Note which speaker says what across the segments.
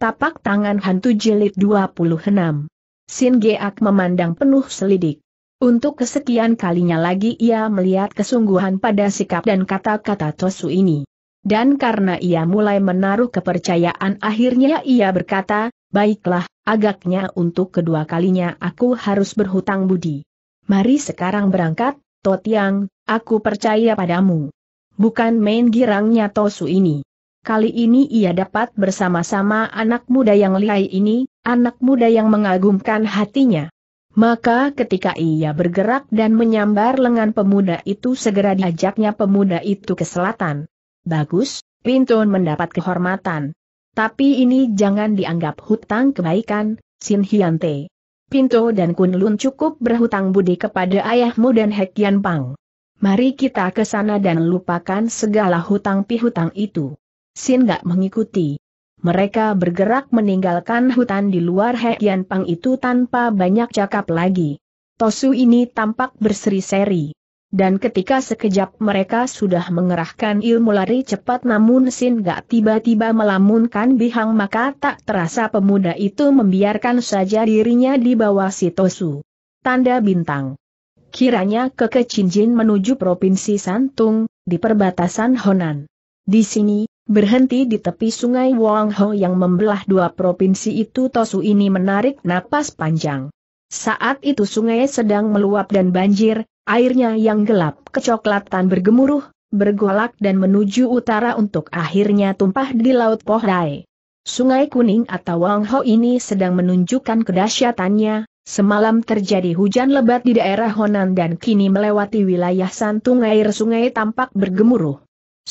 Speaker 1: Tapak tangan hantu jilid 26. Sin Geak memandang penuh selidik. Untuk kesekian kalinya lagi ia melihat kesungguhan pada sikap dan kata-kata Tosu ini. Dan karena ia mulai menaruh kepercayaan akhirnya ia berkata, baiklah, agaknya untuk kedua kalinya aku harus berhutang budi. Mari sekarang berangkat, Totiang, aku percaya padamu. Bukan main girangnya Tosu ini. Kali ini ia dapat bersama-sama anak muda yang lihai ini, anak muda yang mengagumkan hatinya. Maka ketika ia bergerak dan menyambar lengan pemuda itu segera diajaknya pemuda itu ke selatan. Bagus, Rintun mendapat kehormatan. Tapi ini jangan dianggap hutang kebaikan, Sin Hyante. Pinto dan Kunlun cukup berhutang budi kepada ayahmu dan Hekian Pang. Mari kita ke sana dan lupakan segala hutang pihutang itu. Sin gak mengikuti. Mereka bergerak meninggalkan hutan di luar Hekian Pang itu tanpa banyak cakap lagi. Tosu ini tampak berseri-seri. Dan ketika sekejap mereka sudah mengerahkan ilmu lari cepat namun Sin gak tiba-tiba melamunkan bihang maka tak terasa pemuda itu membiarkan saja dirinya di bawah si Tosu. Tanda bintang. Kiranya ke Kecinjin menuju Provinsi Santung, di perbatasan Honan. Di sini, berhenti di tepi sungai Wangho yang membelah dua provinsi itu Tosu ini menarik napas panjang. Saat itu sungai sedang meluap dan banjir, airnya yang gelap kecoklatan bergemuruh, bergolak dan menuju utara untuk akhirnya tumpah di Laut Pohdai. Sungai Kuning atau Wangho ini sedang menunjukkan kedahsyatannya, Semalam terjadi hujan lebat di daerah Honan dan kini melewati wilayah santung air sungai tampak bergemuruh.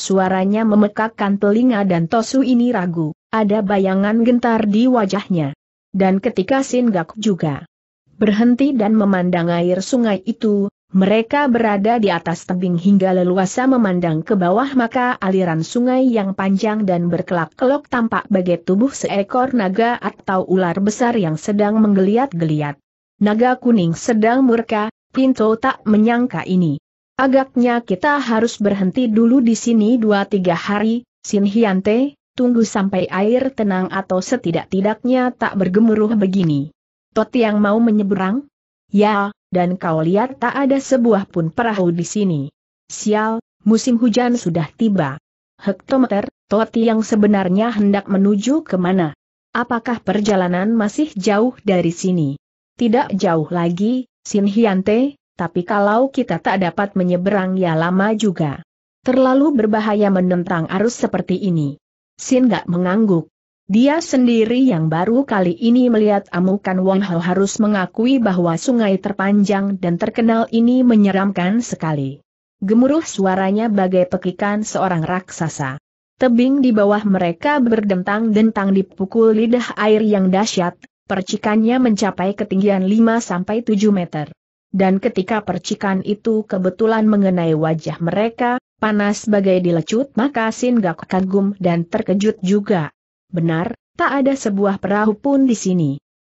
Speaker 1: Suaranya memekakkan telinga dan Tosu ini ragu, ada bayangan gentar di wajahnya. Dan ketika gak juga berhenti dan memandang air sungai itu, mereka berada di atas tebing hingga leluasa memandang ke bawah maka aliran sungai yang panjang dan berkelak-kelok tampak bagai tubuh seekor naga atau ular besar yang sedang menggeliat-geliat. Naga kuning sedang murka, Pinto tak menyangka ini. Agaknya kita harus berhenti dulu di sini dua tiga hari, Sin Hyante, tunggu sampai air tenang atau setidak-tidaknya tak bergemuruh begini. Tot yang mau menyeberang? Ya, dan kau lihat tak ada sebuah pun perahu di sini. Sial, musim hujan sudah tiba. Hektometer, Tot yang sebenarnya hendak menuju ke mana? Apakah perjalanan masih jauh dari sini? Tidak jauh lagi, Sin Hyante, tapi kalau kita tak dapat menyeberang ya lama juga. Terlalu berbahaya menentang arus seperti ini. Sin gak mengangguk. Dia sendiri yang baru kali ini melihat amukan Wong Hao harus mengakui bahwa sungai terpanjang dan terkenal ini menyeramkan sekali. Gemuruh suaranya bagai pekikan seorang raksasa. Tebing di bawah mereka berdentang-dentang dipukul lidah air yang dahsyat, percikannya mencapai ketinggian 5-7 meter dan ketika percikan itu kebetulan mengenai wajah mereka, panas bagai dilecut maka Singgak kagum dan terkejut juga. Benar, tak ada sebuah perahu pun di sini.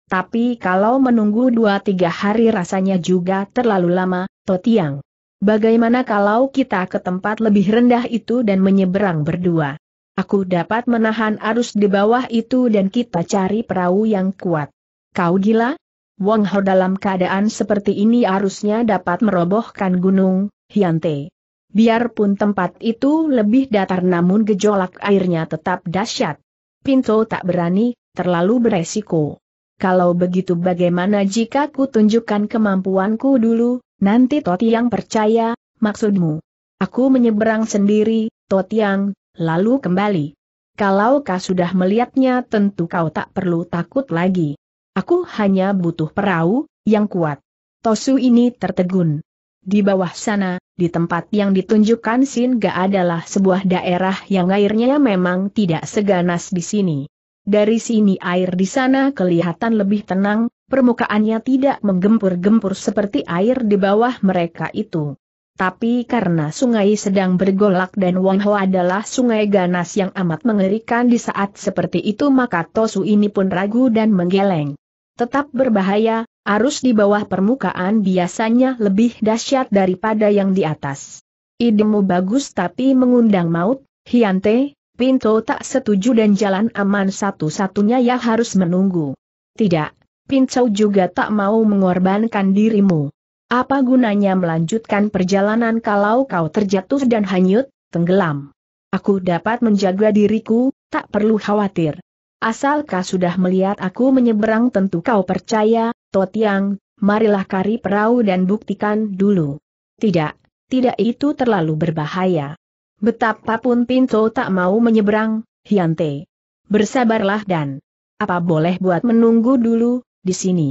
Speaker 1: Tapi kalau menunggu dua tiga hari rasanya juga terlalu lama, Totiang. Bagaimana kalau kita ke tempat lebih rendah itu dan menyeberang berdua? Aku dapat menahan arus di bawah itu dan kita cari perahu yang kuat. Kau gila? Wong Ho dalam keadaan seperti ini arusnya dapat merobohkan gunung, Hyante. Biarpun tempat itu lebih datar namun gejolak airnya tetap dahsyat. Pinto tak berani, terlalu beresiko. Kalau begitu bagaimana jika ku tunjukkan kemampuanku dulu, nanti Toti yang percaya, maksudmu. Aku menyeberang sendiri, yang, lalu kembali. Kalau kau sudah melihatnya tentu kau tak perlu takut lagi. Aku hanya butuh perahu, yang kuat. Tosu ini tertegun. Di bawah sana, di tempat yang ditunjukkan Singa adalah sebuah daerah yang airnya memang tidak seganas di sini. Dari sini air di sana kelihatan lebih tenang, permukaannya tidak menggempur-gempur seperti air di bawah mereka itu. Tapi karena sungai sedang bergolak dan Wang Ho adalah sungai ganas yang amat mengerikan di saat seperti itu maka Tosu ini pun ragu dan menggeleng tetap berbahaya, arus di bawah permukaan biasanya lebih dahsyat daripada yang di atas. Idemu bagus tapi mengundang maut, Hiante, Pinto tak setuju dan jalan aman satu-satunya ya harus menunggu. Tidak, Pinto juga tak mau mengorbankan dirimu. Apa gunanya melanjutkan perjalanan kalau kau terjatuh dan hanyut, tenggelam? Aku dapat menjaga diriku, tak perlu khawatir. Asalkah sudah melihat aku menyeberang tentu kau percaya, Totiang, marilah kari perahu dan buktikan dulu. Tidak, tidak itu terlalu berbahaya. Betapapun Pinto tak mau menyeberang, Hyante. Bersabarlah dan apa boleh buat menunggu dulu, di sini.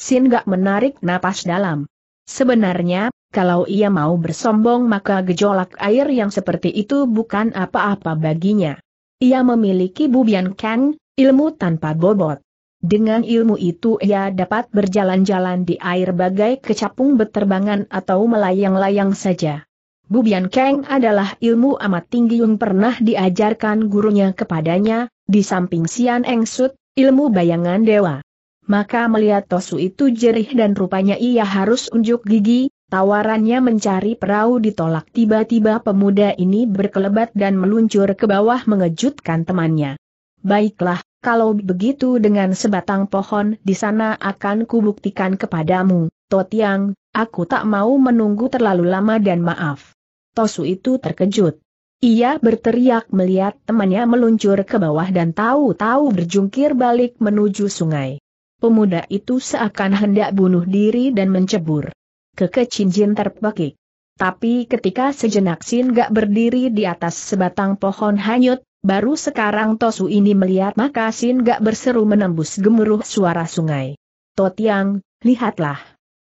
Speaker 1: Sin gak menarik napas dalam. Sebenarnya, kalau ia mau bersombong maka gejolak air yang seperti itu bukan apa-apa baginya. Ia memiliki Bubian Kang, ilmu tanpa bobot. Dengan ilmu itu ia dapat berjalan-jalan di air bagai kecapung beterbangan atau melayang-layang saja. Bubian Keng adalah ilmu amat tinggi yang pernah diajarkan gurunya kepadanya, di samping Sian Eng Sut, ilmu bayangan dewa. Maka melihat Tosu itu jerih dan rupanya ia harus unjuk gigi, tawarannya mencari perahu ditolak tiba-tiba pemuda ini berkelebat dan meluncur ke bawah mengejutkan temannya. Baiklah, kalau begitu dengan sebatang pohon di sana akan kubuktikan kepadamu, Totiang, aku tak mau menunggu terlalu lama dan maaf. Tosu itu terkejut. Ia berteriak melihat temannya meluncur ke bawah dan tahu-tahu berjungkir balik menuju sungai. Pemuda itu seakan hendak bunuh diri dan mencebur. Keke Cinjin terpekik. Tapi ketika sejenak Sin gak berdiri di atas sebatang pohon hanyut, Baru sekarang Tosu ini melihat maka Sin gak berseru menembus gemuruh suara sungai. Totiang, lihatlah.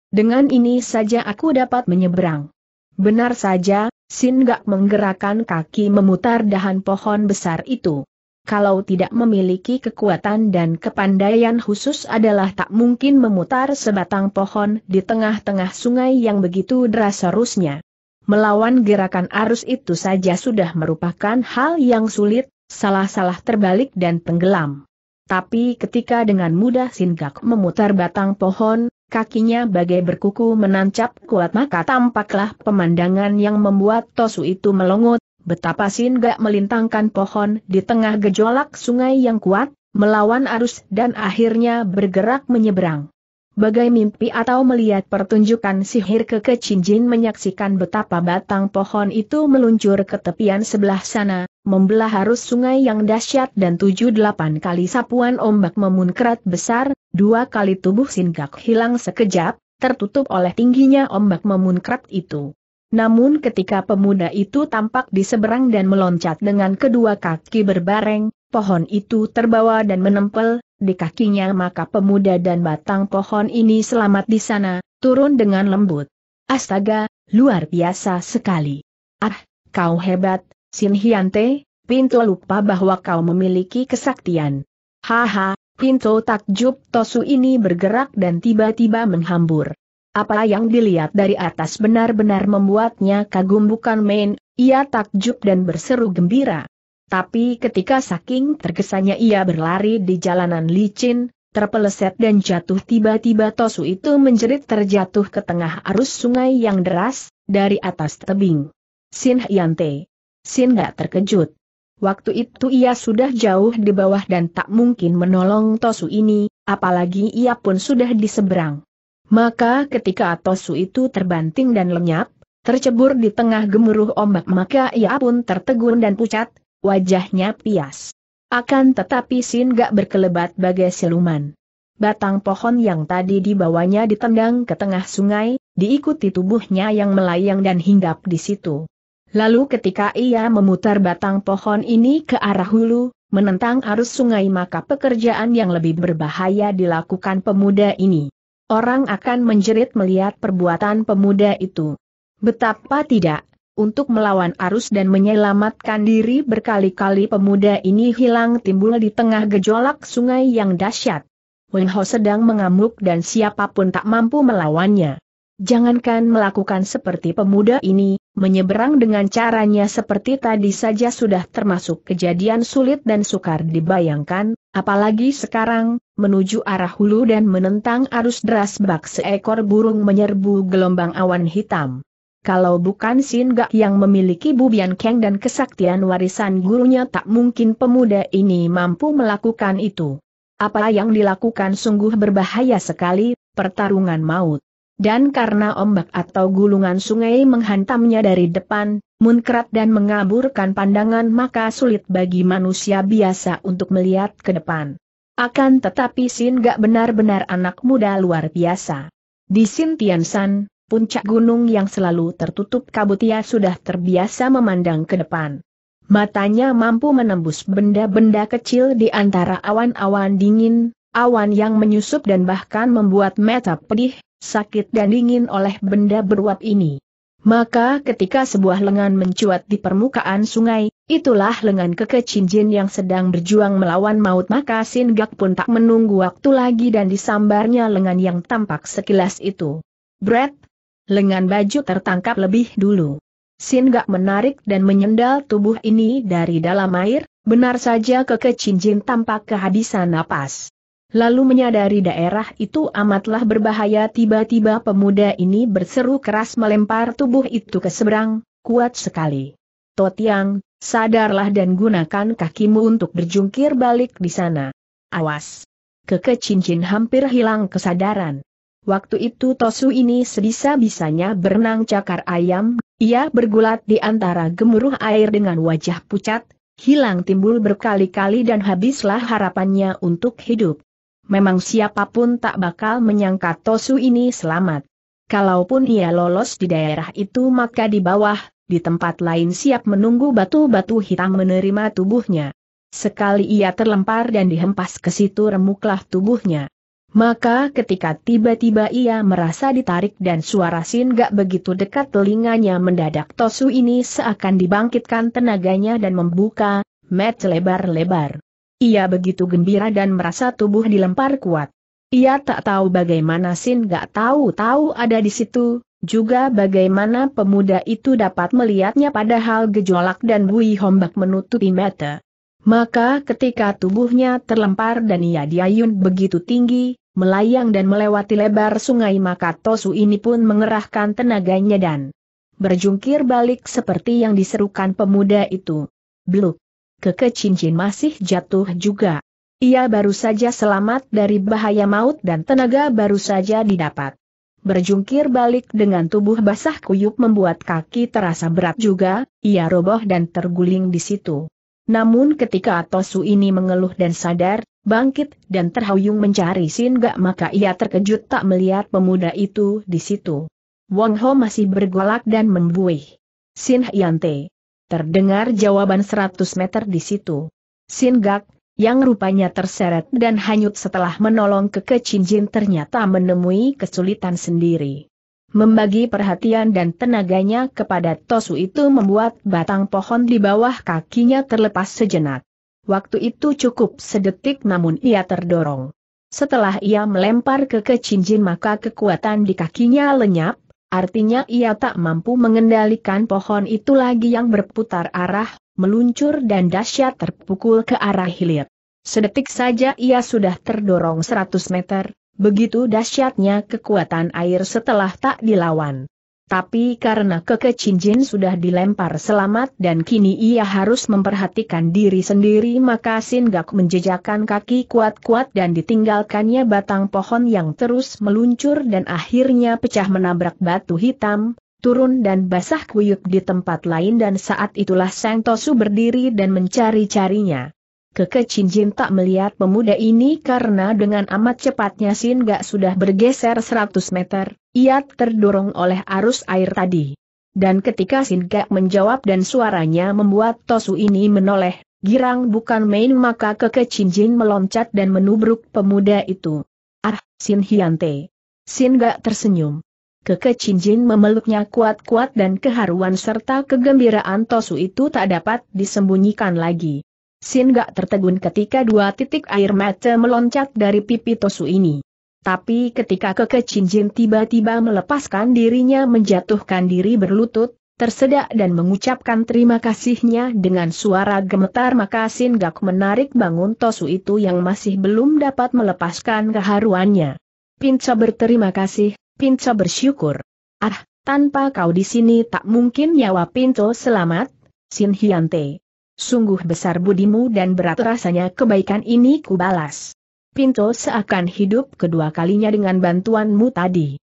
Speaker 1: Dengan ini saja aku dapat menyeberang. Benar saja, Sin gak menggerakkan kaki memutar dahan pohon besar itu. Kalau tidak memiliki kekuatan dan kepandaian khusus adalah tak mungkin memutar sebatang pohon di tengah-tengah sungai yang begitu deras harusnya. Melawan gerakan arus itu saja sudah merupakan hal yang sulit, salah-salah terbalik dan tenggelam. Tapi ketika dengan mudah Singkak memutar batang pohon, kakinya bagai berkuku menancap kuat maka tampaklah pemandangan yang membuat Tosu itu melongot, betapa singgak melintangkan pohon di tengah gejolak sungai yang kuat, melawan arus dan akhirnya bergerak menyeberang bagai mimpi atau melihat pertunjukan sihir Keke Cinjin menyaksikan betapa batang pohon itu meluncur ke tepian sebelah sana, membelah arus sungai yang dahsyat dan tujuh delapan kali sapuan ombak memunkrat besar, dua kali tubuh singgah hilang sekejap, tertutup oleh tingginya ombak memunkrat itu. Namun ketika pemuda itu tampak di seberang dan meloncat dengan kedua kaki berbareng, pohon itu terbawa dan menempel, di kakinya maka pemuda dan batang pohon ini selamat di sana, turun dengan lembut. Astaga, luar biasa sekali. Ah, kau hebat, Sin Hyante, Pinto lupa bahwa kau memiliki kesaktian. Haha, Pinto takjub Tosu ini bergerak dan tiba-tiba menghambur. Apa yang dilihat dari atas benar-benar membuatnya kagum bukan main, ia takjub dan berseru gembira. Tapi ketika saking tergesanya ia berlari di jalanan licin, terpeleset dan jatuh tiba-tiba Tosu itu menjerit terjatuh ke tengah arus sungai yang deras, dari atas tebing. Sin Hyante. Sin gak terkejut. Waktu itu ia sudah jauh di bawah dan tak mungkin menolong Tosu ini, apalagi ia pun sudah di seberang. Maka ketika Tosu itu terbanting dan lenyap, tercebur di tengah gemuruh ombak maka ia pun tertegun dan pucat, wajahnya pias. Akan tetapi Sin gak berkelebat bagai siluman. Batang pohon yang tadi dibawanya ditendang ke tengah sungai, diikuti tubuhnya yang melayang dan hinggap di situ. Lalu ketika ia memutar batang pohon ini ke arah hulu, menentang arus sungai maka pekerjaan yang lebih berbahaya dilakukan pemuda ini. Orang akan menjerit melihat perbuatan pemuda itu. Betapa tidak, untuk melawan arus dan menyelamatkan diri berkali-kali pemuda ini hilang timbul di tengah gejolak sungai yang dahsyat. Wen Ho sedang mengamuk dan siapapun tak mampu melawannya. Jangankan melakukan seperti pemuda ini, menyeberang dengan caranya seperti tadi saja sudah termasuk kejadian sulit dan sukar dibayangkan, apalagi sekarang, menuju arah hulu dan menentang arus deras bak seekor burung menyerbu gelombang awan hitam. Kalau bukan Sin Gak yang memiliki Bubian Keng dan kesaktian warisan gurunya tak mungkin pemuda ini mampu melakukan itu. Apa yang dilakukan sungguh berbahaya sekali, pertarungan maut. Dan karena ombak atau gulungan sungai menghantamnya dari depan, munkrat dan mengaburkan pandangan maka sulit bagi manusia biasa untuk melihat ke depan. Akan tetapi Sin gak benar-benar anak muda luar biasa. Di Sin San, puncak gunung yang selalu tertutup kabut ia sudah terbiasa memandang ke depan. Matanya mampu menembus benda-benda kecil di antara awan-awan dingin, awan yang menyusup dan bahkan membuat mata pedih, sakit dan dingin oleh benda beruap ini. Maka ketika sebuah lengan mencuat di permukaan sungai, itulah lengan keke yang sedang berjuang melawan maut maka Sin pun tak menunggu waktu lagi dan disambarnya lengan yang tampak sekilas itu. Brett, lengan baju tertangkap lebih dulu. Sin Gak menarik dan menyendal tubuh ini dari dalam air, benar saja kekecinjin tampak kehabisan napas. Lalu menyadari daerah itu amatlah berbahaya tiba-tiba pemuda ini berseru keras melempar tubuh itu ke seberang, kuat sekali. Totiang, sadarlah dan gunakan kakimu untuk berjungkir balik di sana. Awas! Kekecinjin hampir hilang kesadaran. Waktu itu Tosu ini sebisa-bisanya berenang cakar ayam, ia bergulat di antara gemuruh air dengan wajah pucat, hilang timbul berkali-kali dan habislah harapannya untuk hidup. Memang siapapun tak bakal menyangka Tosu ini selamat. Kalaupun ia lolos di daerah itu maka di bawah, di tempat lain siap menunggu batu-batu hitam menerima tubuhnya. Sekali ia terlempar dan dihempas ke situ remuklah tubuhnya. Maka ketika tiba-tiba ia merasa ditarik dan suara sin gak begitu dekat telinganya mendadak Tosu ini seakan dibangkitkan tenaganya dan membuka, met lebar-lebar. Ia begitu gembira dan merasa tubuh dilempar kuat. Ia tak tahu bagaimana sin gak tahu-tahu ada di situ, juga bagaimana pemuda itu dapat melihatnya padahal gejolak dan bui hombak menutupi mata. Maka ketika tubuhnya terlempar dan ia diayun begitu tinggi, melayang dan melewati lebar sungai maka Tosu ini pun mengerahkan tenaganya dan berjungkir balik seperti yang diserukan pemuda itu. Bluk. Keke cincin masih jatuh juga. Ia baru saja selamat dari bahaya maut dan tenaga baru saja didapat. Berjungkir balik dengan tubuh basah kuyup membuat kaki terasa berat juga, ia roboh dan terguling di situ. Namun ketika Tosu ini mengeluh dan sadar, bangkit dan terhuyung mencari Sin Gak maka ia terkejut tak melihat pemuda itu di situ. Wong Ho masih bergolak dan membuih. Sin Hyante. Terdengar jawaban 100 meter di situ. Sin Gak, yang rupanya terseret dan hanyut setelah menolong ke kekecincin ternyata menemui kesulitan sendiri. Membagi perhatian dan tenaganya kepada Tosu itu membuat batang pohon di bawah kakinya terlepas sejenak. Waktu itu cukup sedetik namun ia terdorong. Setelah ia melempar ke kecinjin maka kekuatan di kakinya lenyap, artinya ia tak mampu mengendalikan pohon itu lagi yang berputar arah, meluncur dan dahsyat terpukul ke arah hilir. Sedetik saja ia sudah terdorong 100 meter, Begitu dahsyatnya kekuatan air setelah tak dilawan. Tapi karena Keke Cincin sudah dilempar selamat dan kini ia harus memperhatikan diri sendiri maka sin Gak menjejakkan kaki kuat-kuat dan ditinggalkannya batang pohon yang terus meluncur dan akhirnya pecah menabrak batu hitam, turun dan basah kuyuk di tempat lain dan saat itulah Sang Tosu berdiri dan mencari-carinya. Keke Cinjin tak melihat pemuda ini karena dengan amat cepatnya Sin Gak sudah bergeser 100 meter, ia terdorong oleh arus air tadi. Dan ketika Sin Gak menjawab dan suaranya membuat Tosu ini menoleh, girang bukan main maka Keke Cinjin meloncat dan menubruk pemuda itu. Ah, Sin Hyante. Sin Gak tersenyum. Keke Cinjin memeluknya kuat-kuat dan keharuan serta kegembiraan Tosu itu tak dapat disembunyikan lagi. Sin gak tertegun ketika dua titik air mata meloncat dari pipi Tosu ini. Tapi ketika Keke Cinjin tiba-tiba melepaskan dirinya menjatuhkan diri berlutut, tersedak dan mengucapkan terima kasihnya dengan suara gemetar maka Sin Gak menarik bangun Tosu itu yang masih belum dapat melepaskan keharuannya. Pinca berterima kasih, Pinca bersyukur. Ah, tanpa kau di sini tak mungkin nyawa Pinto selamat, Sin Hyante. Sungguh besar budimu dan berat rasanya kebaikan ini kubalas. Pinto seakan hidup kedua kalinya dengan bantuanmu tadi.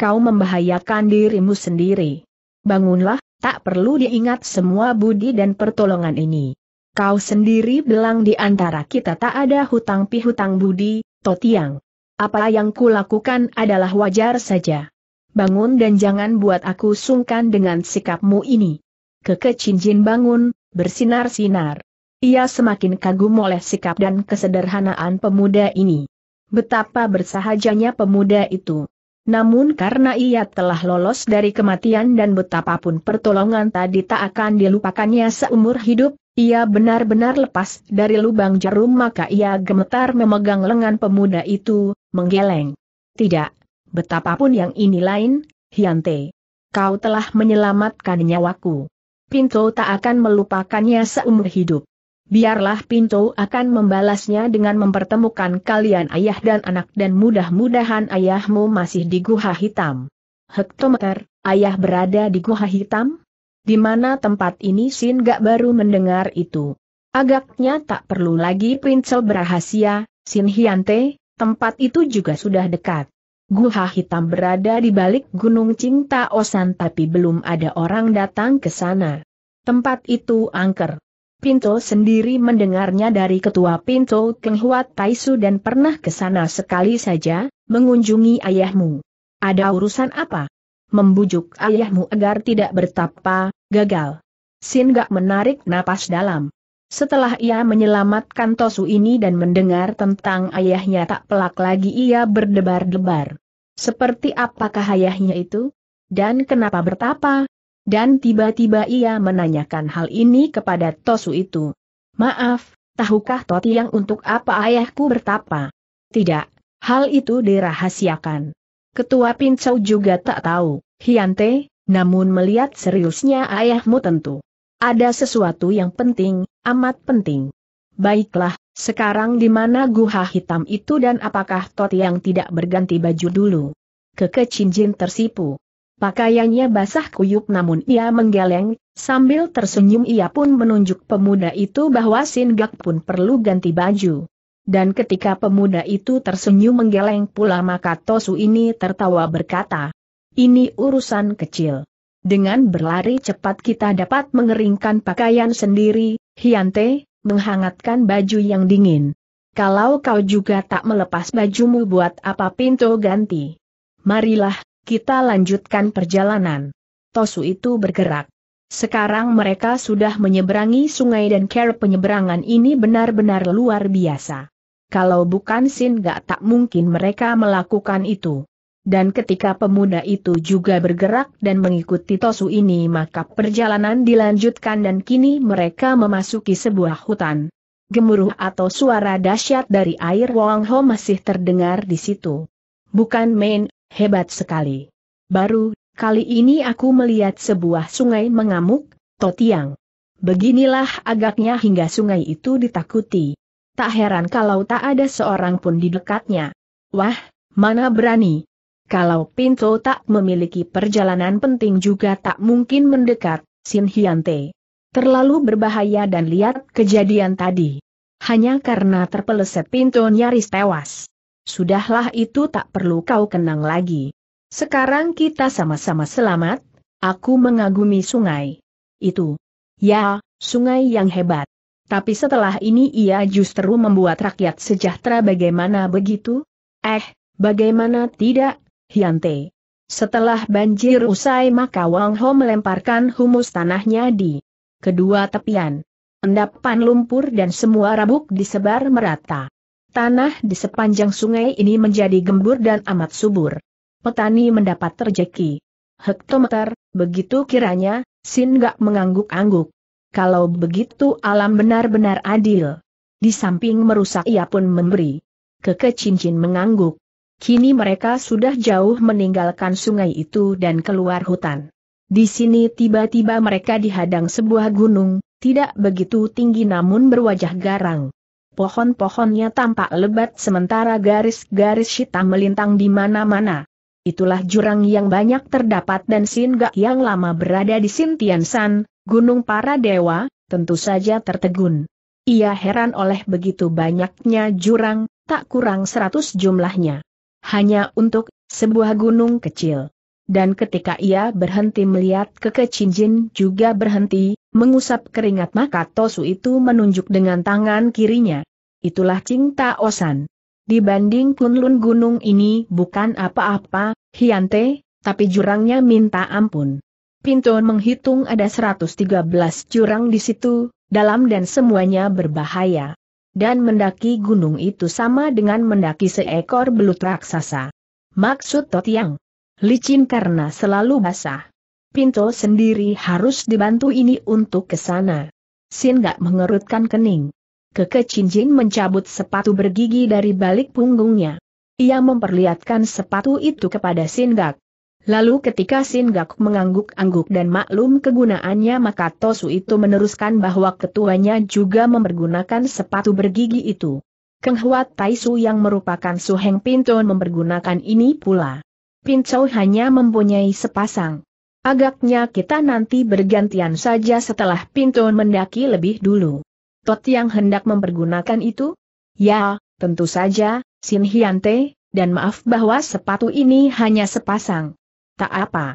Speaker 1: Kau membahayakan dirimu sendiri. Bangunlah, tak perlu diingat semua budi dan pertolongan ini. Kau sendiri bilang di antara kita tak ada hutang pihutang budi, Totiang. Apa yang ku lakukan adalah wajar saja. Bangun dan jangan buat aku sungkan dengan sikapmu ini. Keke bangun, bersinar-sinar. Ia semakin kagum oleh sikap dan kesederhanaan pemuda ini. Betapa bersahajanya pemuda itu. Namun karena ia telah lolos dari kematian dan betapapun pertolongan tadi tak akan dilupakannya seumur hidup, ia benar-benar lepas dari lubang jarum maka ia gemetar memegang lengan pemuda itu, menggeleng. Tidak, betapapun yang ini lain, Hyante. Kau telah menyelamatkan nyawaku. Pinto tak akan melupakannya seumur hidup. Biarlah Pinto akan membalasnya dengan mempertemukan kalian ayah dan anak dan mudah-mudahan ayahmu masih di Guha Hitam. Hektometer, ayah berada di Guha Hitam? Di mana tempat ini Sin gak baru mendengar itu. Agaknya tak perlu lagi Princel berahasia, Sin Hyante, tempat itu juga sudah dekat. Guha hitam berada di balik gunung Cinta Osan tapi belum ada orang datang ke sana. Tempat itu angker. Pinto sendiri mendengarnya dari ketua Pinto Kenghuat Taisu dan pernah ke sana sekali saja, mengunjungi ayahmu. Ada urusan apa? Membujuk ayahmu agar tidak bertapa, gagal. Sin gak menarik napas dalam. Setelah ia menyelamatkan Tosu ini dan mendengar tentang ayahnya tak pelak lagi ia berdebar-debar. Seperti apakah ayahnya itu? Dan kenapa bertapa? Dan tiba-tiba ia menanyakan hal ini kepada Tosu itu. Maaf, tahukah Toti yang untuk apa ayahku bertapa? Tidak, hal itu dirahasiakan. Ketua Pincau juga tak tahu, Hyante, namun melihat seriusnya ayahmu tentu ada sesuatu yang penting, amat penting. Baiklah, sekarang di mana guha hitam itu dan apakah tot yang tidak berganti baju dulu? Keke Cinjin tersipu. Pakaiannya basah kuyup namun ia menggeleng, sambil tersenyum ia pun menunjuk pemuda itu bahwa Gak pun perlu ganti baju. Dan ketika pemuda itu tersenyum menggeleng pula maka Tosu ini tertawa berkata, ini urusan kecil. Dengan berlari cepat kita dapat mengeringkan pakaian sendiri, Hyante, menghangatkan baju yang dingin. Kalau kau juga tak melepas bajumu buat apa pintu ganti? Marilah, kita lanjutkan perjalanan. Tosu itu bergerak. Sekarang mereka sudah menyeberangi sungai dan care penyeberangan ini benar-benar luar biasa. Kalau bukan Sin gak tak mungkin mereka melakukan itu dan ketika pemuda itu juga bergerak dan mengikuti Tosu ini maka perjalanan dilanjutkan dan kini mereka memasuki sebuah hutan. Gemuruh atau suara dahsyat dari air Wong Ho masih terdengar di situ. Bukan main, hebat sekali. Baru, kali ini aku melihat sebuah sungai mengamuk, Totiang. Beginilah agaknya hingga sungai itu ditakuti. Tak heran kalau tak ada seorang pun di dekatnya. Wah, mana berani, kalau Pinto tak memiliki perjalanan penting juga tak mungkin mendekat, Sin Hyante. Terlalu berbahaya dan lihat kejadian tadi. Hanya karena terpeleset Pinto nyaris tewas. Sudahlah itu tak perlu kau kenang lagi. Sekarang kita sama-sama selamat, aku mengagumi sungai. Itu. Ya, sungai yang hebat. Tapi setelah ini ia justru membuat rakyat sejahtera bagaimana begitu? Eh, bagaimana tidak, Hyante. Setelah banjir usai maka Wang Ho melemparkan humus tanahnya di kedua tepian. Endapan lumpur dan semua rabuk disebar merata. Tanah di sepanjang sungai ini menjadi gembur dan amat subur. Petani mendapat rejeki. Hektometer, begitu kiranya, Sin Gak mengangguk-angguk. Kalau begitu alam benar-benar adil. Di samping merusak ia pun memberi. Keke cincin mengangguk. Kini mereka sudah jauh meninggalkan sungai itu dan keluar hutan. Di sini tiba-tiba mereka dihadang sebuah gunung, tidak begitu tinggi namun berwajah garang. Pohon-pohonnya tampak lebat sementara garis-garis hitam melintang di mana-mana. Itulah jurang yang banyak terdapat dan Singa yang lama berada di Sintiansan, Gunung Para Dewa, tentu saja tertegun. Ia heran oleh begitu banyaknya jurang, tak kurang seratus jumlahnya hanya untuk sebuah gunung kecil. Dan ketika ia berhenti melihat ke kecincin, juga berhenti, mengusap keringat maka Tosu itu menunjuk dengan tangan kirinya. Itulah Cinta Osan. Dibanding Kunlun gunung ini bukan apa-apa, Hyante, tapi jurangnya minta ampun. Pinto menghitung ada 113 jurang di situ, dalam dan semuanya berbahaya dan mendaki gunung itu sama dengan mendaki seekor belut raksasa. Maksud Totiang. Licin karena selalu basah. Pinto sendiri harus dibantu ini untuk ke sana. Sin gak mengerutkan kening. Keke mencabut sepatu bergigi dari balik punggungnya. Ia memperlihatkan sepatu itu kepada Sin Gak. Lalu ketika Sin Gak mengangguk-angguk dan maklum kegunaannya maka Tosu itu meneruskan bahwa ketuanya juga mempergunakan sepatu bergigi itu. Keng Huat Taisu yang merupakan Suheng Pinton mempergunakan ini pula. Pincau hanya mempunyai sepasang. Agaknya kita nanti bergantian saja setelah Pinton mendaki lebih dulu. Tot yang hendak mempergunakan itu? Ya, tentu saja, Sin Hyante, dan maaf bahwa sepatu ini hanya sepasang. Tak apa.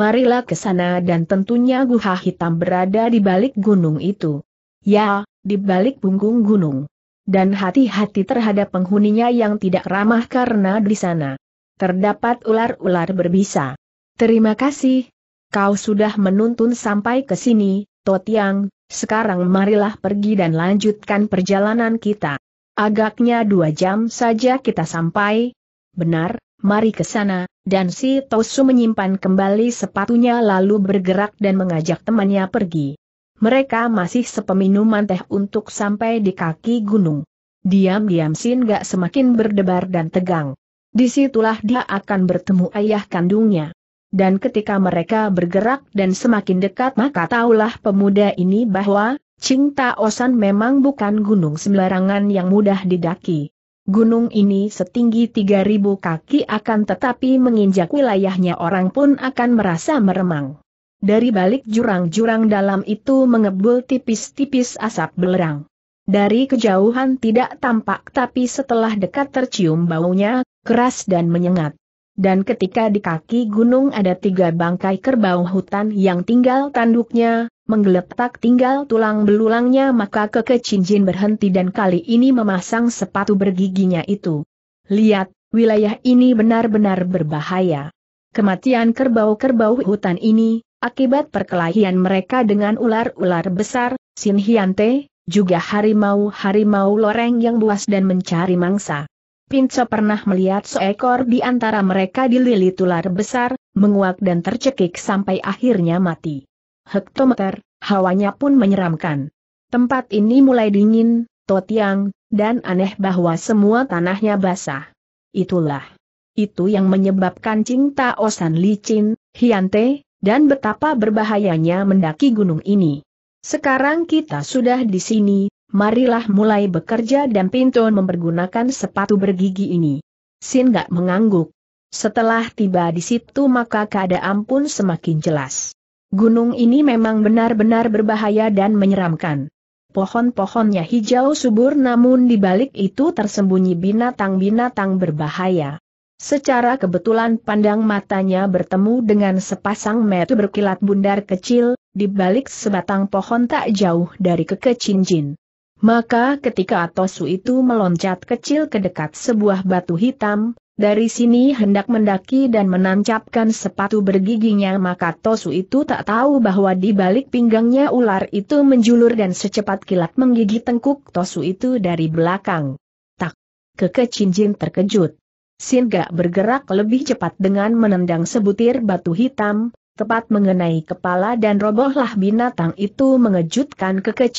Speaker 1: Marilah ke sana dan tentunya guha hitam berada di balik gunung itu. Ya, di balik punggung gunung. Dan hati-hati terhadap penghuninya yang tidak ramah karena di sana terdapat ular-ular berbisa. Terima kasih. Kau sudah menuntun sampai ke sini, Totiang, sekarang marilah pergi dan lanjutkan perjalanan kita. Agaknya dua jam saja kita sampai. Benar, mari ke sana, dan si Tosu menyimpan kembali sepatunya lalu bergerak dan mengajak temannya pergi. Mereka masih sepeminuman teh untuk sampai di kaki gunung. Diam-diam Sin gak semakin berdebar dan tegang. Disitulah dia akan bertemu ayah kandungnya. Dan ketika mereka bergerak dan semakin dekat maka taulah pemuda ini bahwa, Cinta Osan memang bukan gunung sembarangan yang mudah didaki. Gunung ini setinggi 3.000 kaki akan tetapi menginjak wilayahnya orang pun akan merasa meremang. Dari balik jurang-jurang dalam itu mengebul tipis-tipis asap belerang. Dari kejauhan tidak tampak tapi setelah dekat tercium baunya, keras dan menyengat. Dan ketika di kaki gunung ada tiga bangkai kerbau hutan yang tinggal tanduknya, Menggeletak tinggal tulang belulangnya maka keke berhenti dan kali ini memasang sepatu bergiginya itu. Lihat, wilayah ini benar-benar berbahaya. Kematian kerbau-kerbau hutan ini, akibat perkelahian mereka dengan ular-ular besar, Sin Hyante, juga harimau-harimau loreng yang buas dan mencari mangsa. Pinco pernah melihat seekor di antara mereka dililit ular besar, menguak dan tercekik sampai akhirnya mati hektometer, hawanya pun menyeramkan. Tempat ini mulai dingin, totiang, dan aneh bahwa semua tanahnya basah. Itulah. Itu yang menyebabkan cinta Osan licin, hiante, dan betapa berbahayanya mendaki gunung ini. Sekarang kita sudah di sini, marilah mulai bekerja dan Pinton mempergunakan sepatu bergigi ini. Sin gak mengangguk. Setelah tiba di situ maka keadaan pun semakin jelas. Gunung ini memang benar-benar berbahaya dan menyeramkan. Pohon-pohonnya hijau subur namun di balik itu tersembunyi binatang-binatang berbahaya. Secara kebetulan pandang matanya bertemu dengan sepasang metu berkilat bundar kecil, di balik sebatang pohon tak jauh dari kekecinjin. Maka ketika Atosu itu meloncat kecil ke dekat sebuah batu hitam, dari sini hendak mendaki dan menancapkan sepatu bergiginya maka Tosu itu tak tahu bahwa di balik pinggangnya ular itu menjulur dan secepat kilat menggigit tengkuk Tosu itu dari belakang. Tak. Keke terkejut. Singa bergerak lebih cepat dengan menendang sebutir batu hitam, tepat mengenai kepala dan robohlah binatang itu mengejutkan Keke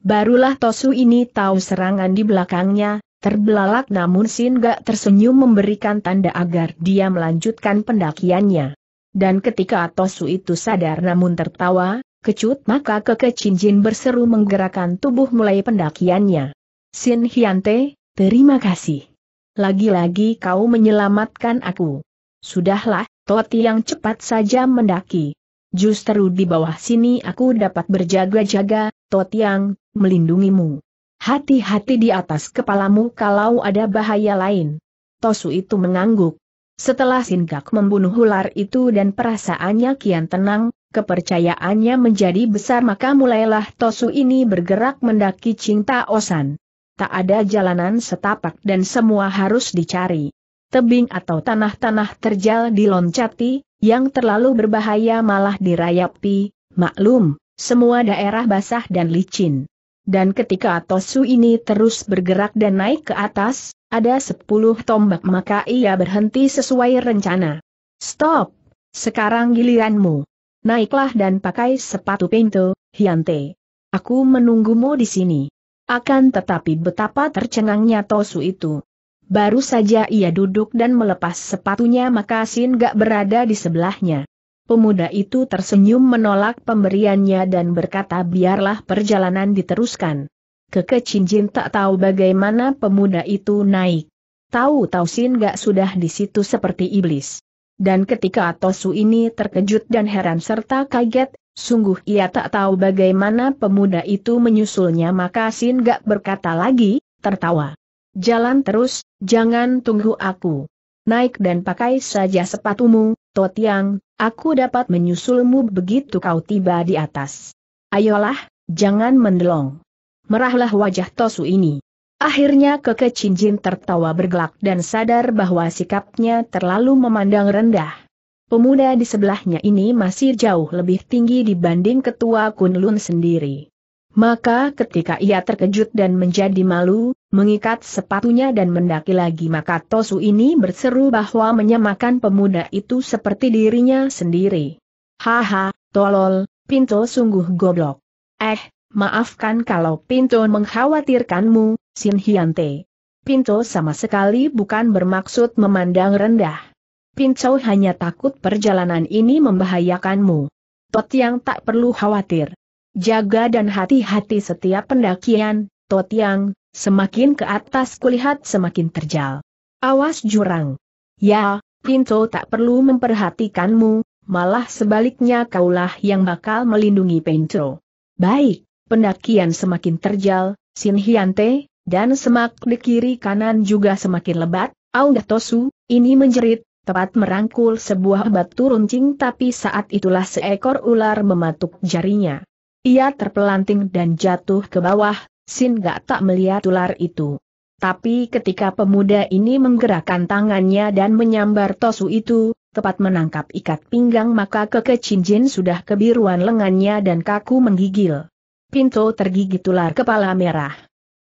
Speaker 1: Barulah Tosu ini tahu serangan di belakangnya, Terbelalak namun Sin gak tersenyum memberikan tanda agar dia melanjutkan pendakiannya. Dan ketika Tosu itu sadar namun tertawa, kecut maka keke Jin berseru menggerakkan tubuh mulai pendakiannya. Sin Hyante, terima kasih. Lagi-lagi kau menyelamatkan aku. Sudahlah, Toti yang cepat saja mendaki. Justru di bawah sini aku dapat berjaga-jaga, Yang, melindungimu. Hati-hati di atas kepalamu kalau ada bahaya lain. Tosu itu mengangguk. Setelah singgah membunuh ular itu dan perasaannya kian tenang, kepercayaannya menjadi besar maka mulailah Tosu ini bergerak mendaki Cinta Osan. Tak ada jalanan setapak dan semua harus dicari. Tebing atau tanah-tanah terjal diloncati, yang terlalu berbahaya malah dirayapi, maklum, semua daerah basah dan licin. Dan ketika Tosu ini terus bergerak dan naik ke atas, ada sepuluh tombak maka ia berhenti sesuai rencana. Stop! Sekarang giliranmu. Naiklah dan pakai sepatu pintu, Hyante. Aku menunggumu di sini. Akan tetapi betapa tercengangnya Tosu itu. Baru saja ia duduk dan melepas sepatunya maka Sin gak berada di sebelahnya. Pemuda itu tersenyum menolak pemberiannya dan berkata biarlah perjalanan diteruskan. Keke Cinjin tak tahu bagaimana pemuda itu naik. Tahu-tahu Sin gak sudah di situ seperti iblis. Dan ketika Tosu ini terkejut dan heran serta kaget, sungguh ia tak tahu bagaimana pemuda itu menyusulnya maka Sin gak berkata lagi, tertawa. Jalan terus, jangan tunggu aku. Naik dan pakai saja sepatumu, Totiang, Aku dapat menyusulmu begitu kau tiba di atas. Ayolah, jangan mendelong. Merahlah wajah Tosu ini. Akhirnya Keke Cinjin tertawa bergelak dan sadar bahwa sikapnya terlalu memandang rendah. Pemuda di sebelahnya ini masih jauh lebih tinggi dibanding ketua Kunlun sendiri. Maka ketika ia terkejut dan menjadi malu, mengikat sepatunya dan mendaki lagi maka Tosu ini berseru bahwa menyamakan pemuda itu seperti dirinya sendiri. Haha, tolol, Pinto sungguh goblok. Eh, maafkan kalau Pinto mengkhawatirkanmu, Sin Hyante. Pinto sama sekali bukan bermaksud memandang rendah. Pinto hanya takut perjalanan ini membahayakanmu. Tot yang tak perlu khawatir. Jaga dan hati-hati setiap pendakian, Tot yang, Semakin ke atas kulihat semakin terjal. Awas jurang. Ya, Pinto tak perlu memperhatikanmu, malah sebaliknya kaulah yang bakal melindungi Pinto. Baik, pendakian semakin terjal, Sin Hyante, dan semak di kiri kanan juga semakin lebat, Tosu, ini menjerit, tepat merangkul sebuah batu runcing tapi saat itulah seekor ular mematuk jarinya. Ia terpelanting dan jatuh ke bawah, Sin Gak tak melihat ular itu. Tapi ketika pemuda ini menggerakkan tangannya dan menyambar Tosu itu, tepat menangkap ikat pinggang maka keke sudah kebiruan lengannya dan kaku menggigil. Pinto tergigit ular kepala merah.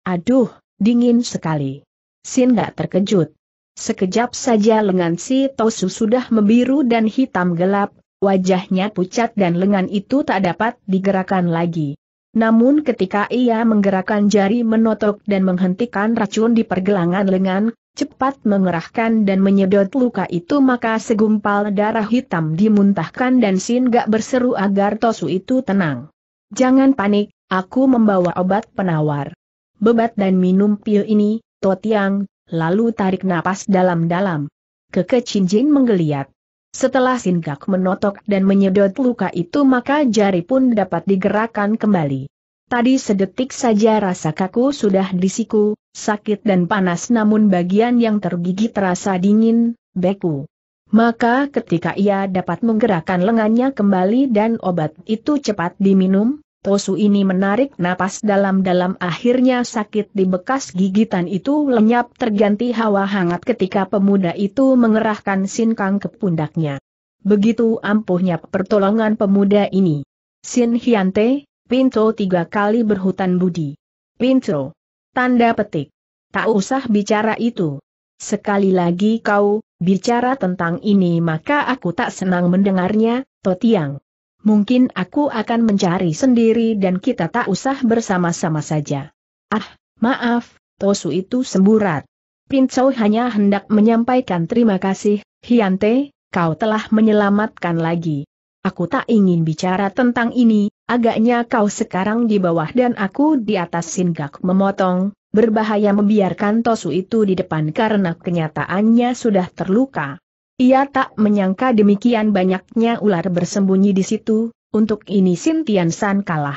Speaker 1: Aduh, dingin sekali. Sin gak terkejut. Sekejap saja lengan si Tosu sudah membiru dan hitam gelap, wajahnya pucat dan lengan itu tak dapat digerakkan lagi. Namun ketika ia menggerakkan jari menotok dan menghentikan racun di pergelangan lengan, cepat mengerahkan dan menyedot luka itu maka segumpal darah hitam dimuntahkan dan Sin gak berseru agar Tosu itu tenang. Jangan panik, aku membawa obat penawar. Bebat dan minum pil ini, Totiang, lalu tarik napas dalam-dalam. Keke menggeliat. Setelah singgah menotok dan menyedot luka itu maka jari pun dapat digerakkan kembali. Tadi sedetik saja rasa kaku sudah di siku, sakit dan panas namun bagian yang tergigit terasa dingin, beku. Maka ketika ia dapat menggerakkan lengannya kembali dan obat itu cepat diminum, Tosu ini menarik napas dalam-dalam akhirnya sakit di bekas gigitan itu lenyap terganti hawa hangat ketika pemuda itu mengerahkan sinkang ke pundaknya. Begitu ampuhnya pertolongan pemuda ini. Sin Hyante, Pinto tiga kali berhutan budi. Pinto. Tanda petik. Tak usah bicara itu. Sekali lagi kau, bicara tentang ini maka aku tak senang mendengarnya, Totiang. Mungkin aku akan mencari sendiri dan kita tak usah bersama-sama saja. Ah, maaf, Tosu itu semburat. Pincau hanya hendak menyampaikan terima kasih, Hiante, kau telah menyelamatkan lagi. Aku tak ingin bicara tentang ini, agaknya kau sekarang di bawah dan aku di atas singgak memotong, berbahaya membiarkan Tosu itu di depan karena kenyataannya sudah terluka. Ia tak menyangka demikian banyaknya ular bersembunyi di situ, untuk ini Sintian San kalah.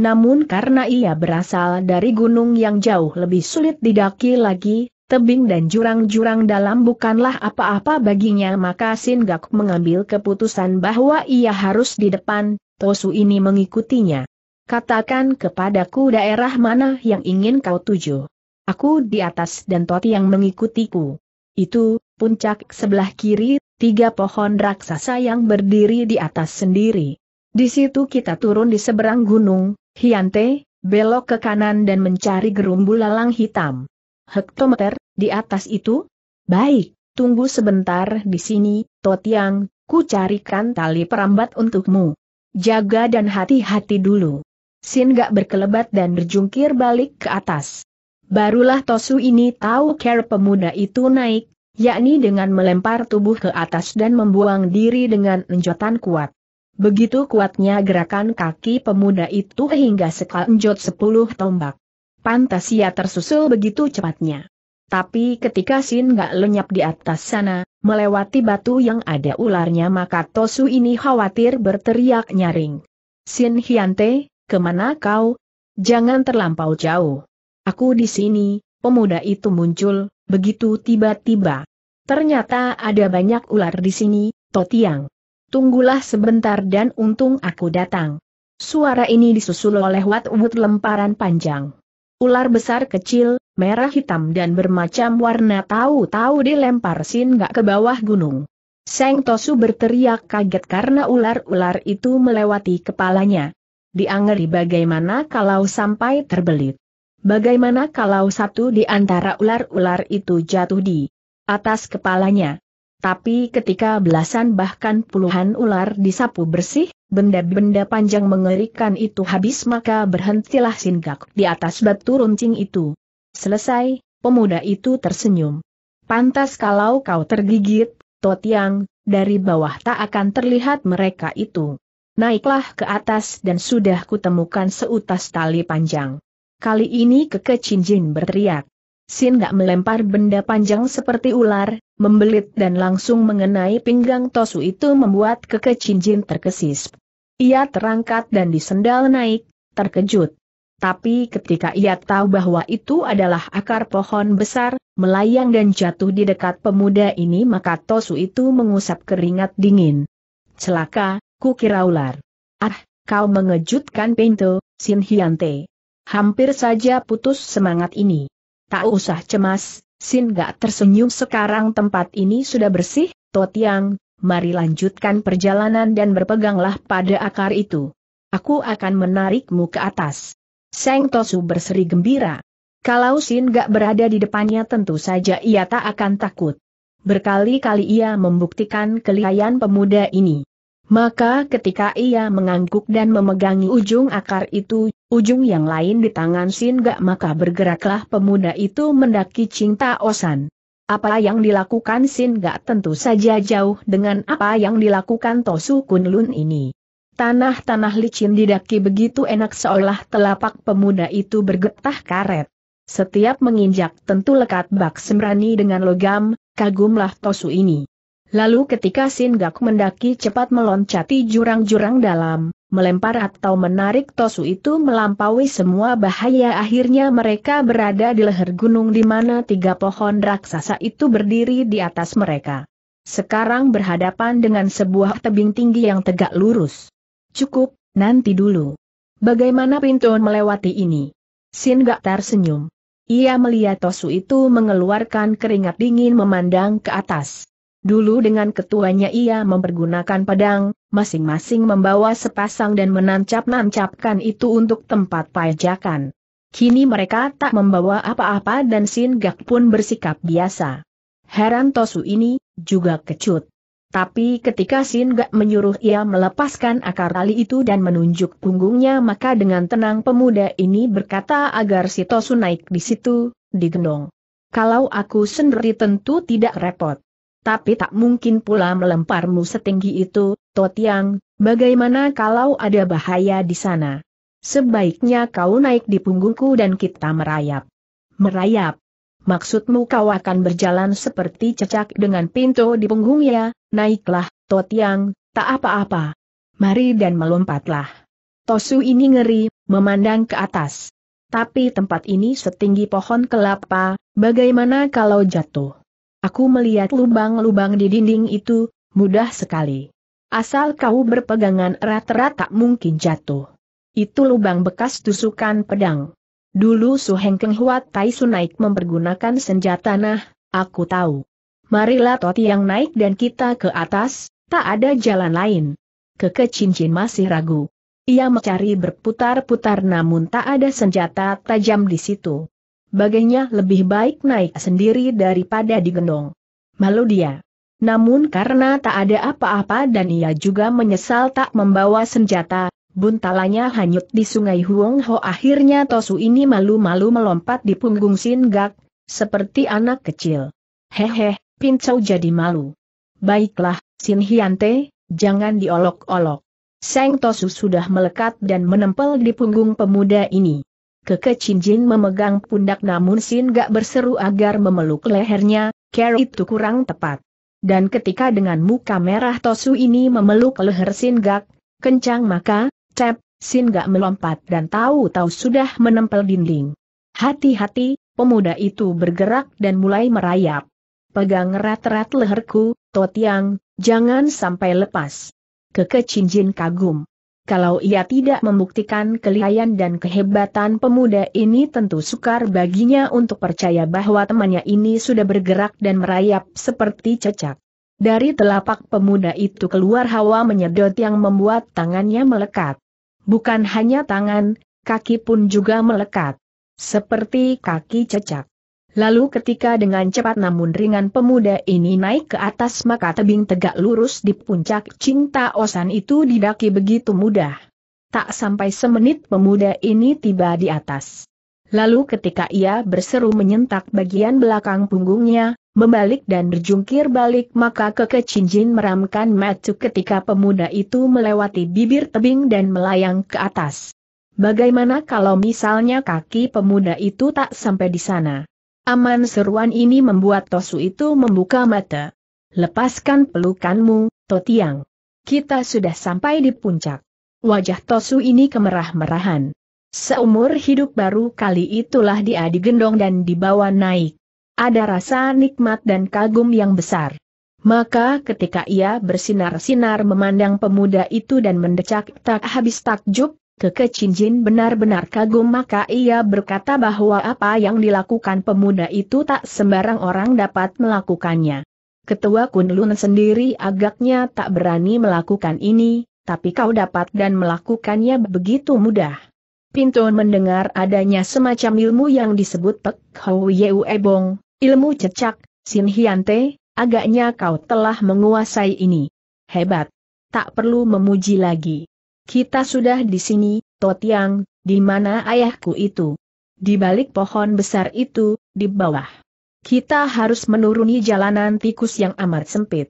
Speaker 1: Namun karena ia berasal dari gunung yang jauh lebih sulit didaki lagi, tebing dan jurang-jurang dalam bukanlah apa-apa baginya maka sin Gak mengambil keputusan bahwa ia harus di depan, Tosu ini mengikutinya. Katakan kepadaku daerah mana yang ingin kau tuju. Aku di atas dan Toti yang mengikutiku. Itu, puncak sebelah kiri, tiga pohon raksasa yang berdiri di atas sendiri. Di situ kita turun di seberang gunung, Hiante, belok ke kanan dan mencari gerumbul lalang hitam. Hektometer, di atas itu? Baik, tunggu sebentar di sini, Totiang, ku carikan tali perambat untukmu. Jaga dan hati-hati dulu. Sin gak berkelebat dan berjungkir balik ke atas. Barulah Tosu ini tahu care pemuda itu naik, yakni dengan melempar tubuh ke atas dan membuang diri dengan enjotan kuat. Begitu kuatnya gerakan kaki pemuda itu hingga enjot sepuluh tombak. Pantas ia tersusul begitu cepatnya. Tapi ketika Sin gak lenyap di atas sana, melewati batu yang ada ularnya maka Tosu ini khawatir berteriak nyaring. Sin Hyante, kemana kau? Jangan terlampau jauh. Aku di sini, pemuda itu muncul, Begitu tiba-tiba. Ternyata ada banyak ular di sini, Totiang. Tunggulah sebentar dan untung aku datang. Suara ini disusul oleh Wat Wut lemparan panjang. Ular besar kecil, merah hitam dan bermacam warna tahu-tahu dilempar sin gak ke bawah gunung. Seng Tosu berteriak kaget karena ular-ular itu melewati kepalanya. Diangeri bagaimana kalau sampai terbelit. Bagaimana kalau satu di antara ular-ular itu jatuh di atas kepalanya? Tapi ketika belasan bahkan puluhan ular disapu bersih, benda-benda panjang mengerikan itu habis maka berhentilah singgak di atas batu runcing itu. Selesai, pemuda itu tersenyum. Pantas kalau kau tergigit, Totiang, dari bawah tak akan terlihat mereka itu. Naiklah ke atas dan sudah kutemukan seutas tali panjang. Kali ini Kekecin Jin berteriak. Sin Gak melempar benda panjang seperti ular, membelit dan langsung mengenai pinggang Tosu itu membuat Kekecin Jin terkesis. Ia terangkat dan disendal naik, terkejut. Tapi ketika ia tahu bahwa itu adalah akar pohon besar, melayang dan jatuh di dekat pemuda ini maka Tosu itu mengusap keringat dingin. Celaka, kukira ular. Ah, kau mengejutkan pintu, Sin Hyante. Hampir saja putus semangat ini. Tak usah cemas, Sin gak tersenyum sekarang tempat ini sudah bersih, Totiang, mari lanjutkan perjalanan dan berpeganglah pada akar itu. Aku akan menarikmu ke atas. Seng Tosu berseri gembira. Kalau Sin gak berada di depannya tentu saja ia tak akan takut. Berkali-kali ia membuktikan kelihayan pemuda ini. Maka ketika ia mengangguk dan memegangi ujung akar itu, ujung yang lain di tangan Sin Gak maka bergeraklah pemuda itu mendaki Cinta Osan. Apa yang dilakukan Sin Gak tentu saja jauh dengan apa yang dilakukan Tosu Kunlun ini. Tanah-tanah licin didaki begitu enak seolah telapak pemuda itu bergetah karet. Setiap menginjak tentu lekat bak sembrani dengan logam, kagumlah Tosu ini. Lalu ketika Sin Gak mendaki cepat meloncati jurang-jurang dalam, melempar atau menarik tosu itu melampaui semua bahaya akhirnya mereka berada di leher gunung di mana tiga pohon raksasa itu berdiri di atas mereka. Sekarang berhadapan dengan sebuah tebing tinggi yang tegak lurus. Cukup, nanti dulu. Bagaimana pintu melewati ini? Sin Gak tersenyum. Ia melihat Tosu itu mengeluarkan keringat dingin memandang ke atas. Dulu dengan ketuanya ia mempergunakan pedang, masing-masing membawa sepasang dan menancap-nancapkan itu untuk tempat pajakan. Kini mereka tak membawa apa-apa dan Gak pun bersikap biasa. Heran Tosu ini, juga kecut. Tapi ketika Sin Gak menyuruh ia melepaskan akar tali itu dan menunjuk punggungnya maka dengan tenang pemuda ini berkata agar si Tosu naik di situ, digendong. Kalau aku sendiri tentu tidak repot tapi tak mungkin pula melemparmu setinggi itu, Totiang, bagaimana kalau ada bahaya di sana? Sebaiknya kau naik di punggungku dan kita merayap. Merayap? Maksudmu kau akan berjalan seperti cecak dengan pintu di punggung ya, naiklah, Totiang, tak apa-apa. Mari dan melompatlah. Tosu ini ngeri, memandang ke atas. Tapi tempat ini setinggi pohon kelapa, bagaimana kalau jatuh? Aku melihat lubang-lubang di dinding itu, mudah sekali. Asal kau berpegangan erat-erat tak mungkin jatuh. Itu lubang bekas tusukan pedang. Dulu Su Heng Huat Tai Su naik mempergunakan senjata nah, aku tahu. Marilah Toti yang naik dan kita ke atas, tak ada jalan lain. Keke Cincin masih ragu. Ia mencari berputar-putar namun tak ada senjata tajam di situ bagainya lebih baik naik sendiri daripada digendong. Malu dia. Namun karena tak ada apa-apa dan ia juga menyesal tak membawa senjata, buntalanya hanyut di sungai Huong Ho akhirnya Tosu ini malu-malu melompat di punggung Sin Gak, seperti anak kecil. Hehe, pincau jadi malu. Baiklah, Sin Hyante, jangan diolok-olok. Seng Tosu sudah melekat dan menempel di punggung pemuda ini. Keke Cinjin memegang pundak namun Sin gak berseru agar memeluk lehernya, care itu kurang tepat. Dan ketika dengan muka merah Tosu ini memeluk leher Sin gak, kencang maka, cep, Sin gak melompat dan tahu-tahu sudah menempel dinding. Hati-hati, pemuda itu bergerak dan mulai merayap. Pegang erat-erat leherku, Totiang, jangan sampai lepas. Keke Cinjin kagum kalau ia tidak membuktikan kelihayan dan kehebatan pemuda ini tentu sukar baginya untuk percaya bahwa temannya ini sudah bergerak dan merayap seperti cecak. Dari telapak pemuda itu keluar hawa menyedot yang membuat tangannya melekat. Bukan hanya tangan, kaki pun juga melekat. Seperti kaki cecak. Lalu ketika dengan cepat namun ringan pemuda ini naik ke atas maka tebing tegak lurus di puncak cinta osan itu didaki begitu mudah. Tak sampai semenit pemuda ini tiba di atas. Lalu ketika ia berseru menyentak bagian belakang punggungnya, membalik dan berjungkir balik maka Keke meramkan matu ketika pemuda itu melewati bibir tebing dan melayang ke atas. Bagaimana kalau misalnya kaki pemuda itu tak sampai di sana? Aman seruan ini membuat Tosu itu membuka mata. Lepaskan pelukanmu, Totiang. Kita sudah sampai di puncak. Wajah Tosu ini kemerah-merahan. Seumur hidup baru kali itulah dia digendong dan dibawa naik. Ada rasa nikmat dan kagum yang besar. Maka ketika ia bersinar-sinar memandang pemuda itu dan mendecak tak habis takjub, Keke Cinjin benar-benar kagum maka ia berkata bahwa apa yang dilakukan pemuda itu tak sembarang orang dapat melakukannya. Ketua Kunlun sendiri agaknya tak berani melakukan ini, tapi kau dapat dan melakukannya begitu mudah. Pinton mendengar adanya semacam ilmu yang disebut Pek Hou Yeu Ebong, ilmu cecak, Sin Hyante, agaknya kau telah menguasai ini. Hebat. Tak perlu memuji lagi. Kita sudah di sini, Totiang, di mana ayahku itu? Di balik pohon besar itu, di bawah. Kita harus menuruni jalanan tikus yang amat sempit.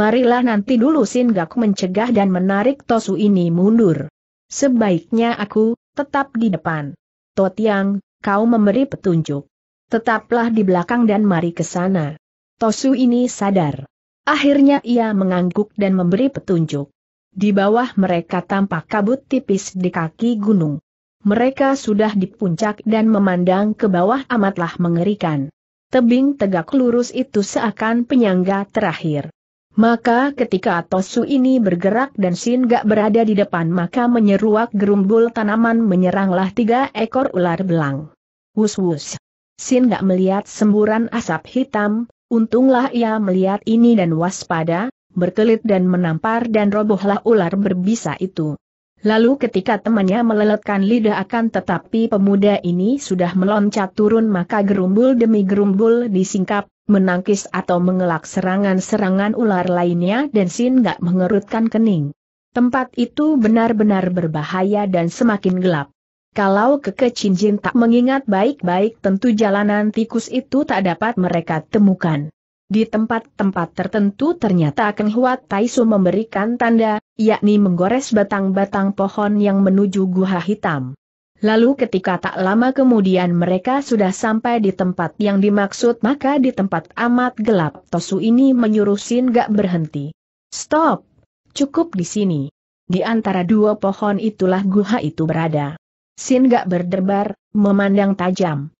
Speaker 1: Marilah nanti dulu Singgak mencegah dan menarik Tosu ini mundur. Sebaiknya aku, tetap di depan. Totiang, kau memberi petunjuk. Tetaplah di belakang dan mari ke sana. Tosu ini sadar. Akhirnya ia mengangguk dan memberi petunjuk. Di bawah mereka tampak kabut tipis di kaki gunung. Mereka sudah di puncak dan memandang ke bawah amatlah mengerikan. Tebing tegak lurus itu seakan penyangga terakhir. Maka ketika Tosu ini bergerak dan Sin gak berada di depan maka menyeruak gerumbul tanaman menyeranglah tiga ekor ular belang. Wus-wus. Sin gak melihat semburan asap hitam, untunglah ia melihat ini dan waspada, berkelit dan menampar dan robohlah ular berbisa itu. Lalu ketika temannya meleletkan lidah akan tetapi pemuda ini sudah meloncat turun maka gerumbul demi gerumbul disingkap, menangkis atau mengelak serangan-serangan ular lainnya dan Sin gak mengerutkan kening. Tempat itu benar-benar berbahaya dan semakin gelap. Kalau Keke tak mengingat baik-baik tentu jalanan tikus itu tak dapat mereka temukan. Di tempat-tempat tertentu ternyata Keng Hua Taisu memberikan tanda, yakni menggores batang-batang pohon yang menuju guha hitam. Lalu ketika tak lama kemudian mereka sudah sampai di tempat yang dimaksud maka di tempat amat gelap Tosu ini menyuruh Sin gak berhenti. Stop! Cukup di sini. Di antara dua pohon itulah guha itu berada. Sin gak berdebar, memandang tajam.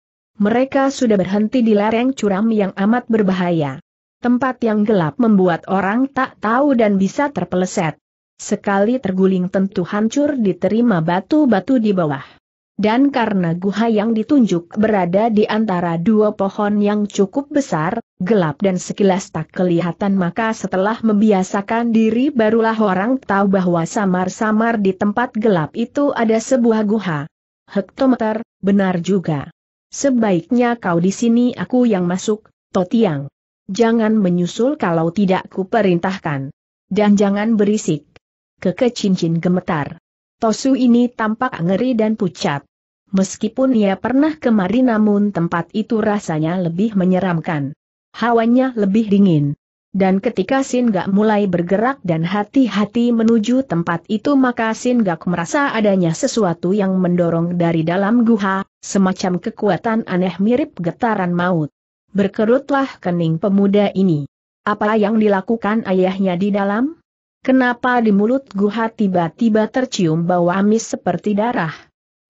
Speaker 1: Mereka sudah berhenti di lereng curam yang amat berbahaya. Tempat yang gelap membuat orang tak tahu dan bisa terpeleset. Sekali terguling tentu hancur diterima batu-batu di bawah. Dan karena guha yang ditunjuk berada di antara dua pohon yang cukup besar, gelap dan sekilas tak kelihatan maka setelah membiasakan diri barulah orang tahu bahwa samar-samar di tempat gelap itu ada sebuah guha. Hektometer, benar juga. Sebaiknya kau di sini aku yang masuk, Totiang. Jangan menyusul kalau tidak kuperintahkan. Dan jangan berisik. Keke cincin gemetar. Tosu ini tampak ngeri dan pucat. Meskipun ia pernah kemari namun tempat itu rasanya lebih menyeramkan. Hawanya lebih dingin. Dan ketika sin gak mulai bergerak dan hati-hati menuju tempat itu maka sin gak merasa adanya sesuatu yang mendorong dari dalam guha, semacam kekuatan aneh mirip getaran maut. Berkerutlah kening pemuda ini. Apa yang dilakukan ayahnya di dalam? Kenapa di mulut guha tiba-tiba tercium bau amis seperti darah?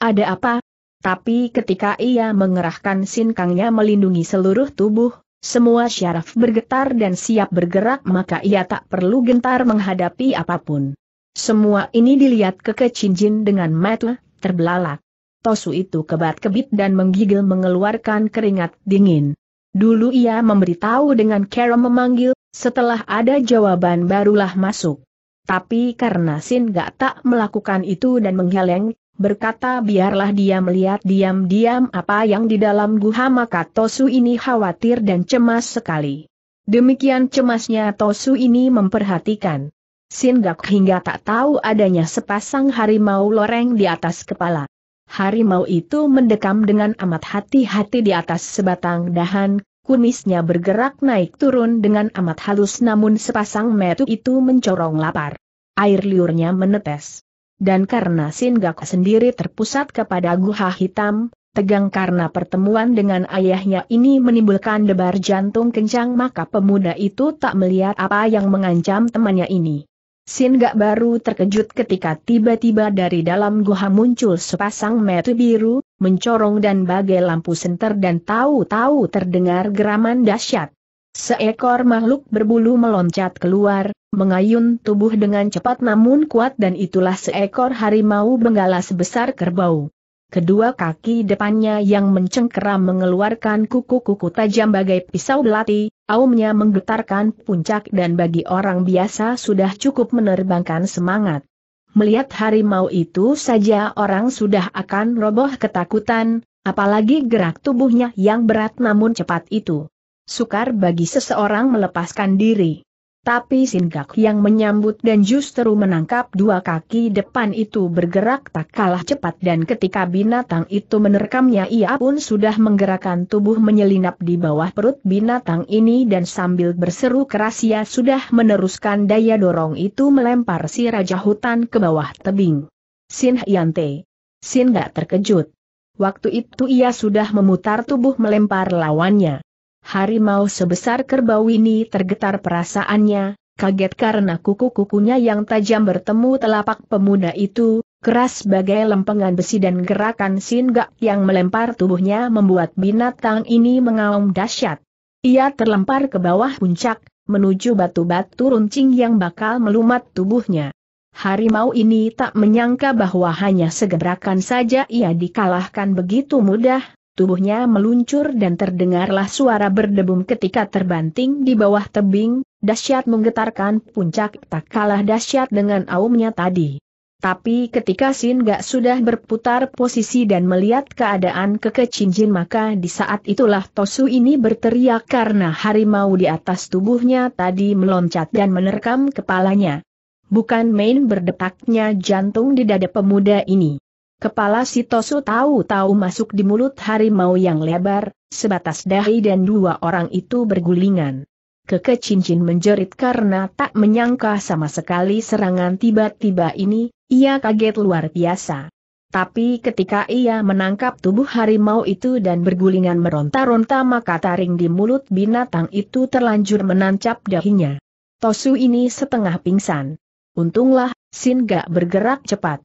Speaker 1: Ada apa? Tapi ketika ia mengerahkan sinkangnya melindungi seluruh tubuh, semua syaraf bergetar dan siap bergerak maka ia tak perlu gentar menghadapi apapun. Semua ini dilihat Keke cincin dengan mata terbelalak. Tosu itu kebat-kebit dan menggigil mengeluarkan keringat dingin. Dulu ia memberitahu dengan cara memanggil, setelah ada jawaban barulah masuk. Tapi karena Sin gak tak melakukan itu dan menggeleng, berkata biarlah dia melihat diam-diam apa yang di dalam guha maka Tosu ini khawatir dan cemas sekali. Demikian cemasnya Tosu ini memperhatikan. Singak hingga tak tahu adanya sepasang harimau loreng di atas kepala. Harimau itu mendekam dengan amat hati-hati di atas sebatang dahan, kunisnya bergerak naik turun dengan amat halus namun sepasang metu itu mencorong lapar. Air liurnya menetes dan karena Singgak sendiri terpusat kepada guha hitam, tegang karena pertemuan dengan ayahnya ini menimbulkan debar jantung kencang maka pemuda itu tak melihat apa yang mengancam temannya ini. Singgak baru terkejut ketika tiba-tiba dari dalam guha muncul sepasang mata biru, mencorong dan bagai lampu senter dan tahu-tahu terdengar geraman dahsyat. Seekor makhluk berbulu meloncat keluar, mengayun tubuh dengan cepat namun kuat dan itulah seekor harimau benggala sebesar kerbau. Kedua kaki depannya yang mencengkeram mengeluarkan kuku-kuku tajam bagai pisau belati, aumnya menggetarkan puncak dan bagi orang biasa sudah cukup menerbangkan semangat. Melihat harimau itu saja orang sudah akan roboh ketakutan, apalagi gerak tubuhnya yang berat namun cepat itu sukar bagi seseorang melepaskan diri. Tapi Singkak yang menyambut dan justru menangkap dua kaki depan itu bergerak tak kalah cepat dan ketika binatang itu menerkamnya ia pun sudah menggerakkan tubuh menyelinap di bawah perut binatang ini dan sambil berseru keras ia sudah meneruskan daya dorong itu melempar si Raja Hutan ke bawah tebing. Sin Hyante. Sin gak terkejut. Waktu itu ia sudah memutar tubuh melempar lawannya. Harimau sebesar kerbau ini tergetar perasaannya, kaget karena kuku-kukunya yang tajam bertemu telapak pemuda itu, keras bagai lempengan besi dan gerakan singgak yang melempar tubuhnya membuat binatang ini mengaum dahsyat. Ia terlempar ke bawah puncak, menuju batu-batu runcing yang bakal melumat tubuhnya. Harimau ini tak menyangka bahwa hanya segerakan saja ia dikalahkan begitu mudah, tubuhnya meluncur dan terdengarlah suara berdebum ketika terbanting di bawah tebing, dahsyat menggetarkan puncak tak kalah dahsyat dengan aumnya tadi. Tapi ketika Sin Gak sudah berputar posisi dan melihat keadaan kekecinjin maka di saat itulah Tosu ini berteriak karena harimau di atas tubuhnya tadi meloncat dan menerkam kepalanya. Bukan main berdetaknya jantung di dada pemuda ini. Kepala si Tosu tahu-tahu masuk di mulut harimau yang lebar, sebatas dahi dan dua orang itu bergulingan. Keke cincin menjerit karena tak menyangka sama sekali serangan tiba-tiba ini, ia kaget luar biasa. Tapi ketika ia menangkap tubuh harimau itu dan bergulingan meronta-ronta maka taring di mulut binatang itu terlanjur menancap dahinya. Tosu ini setengah pingsan. Untunglah, Sin gak bergerak cepat.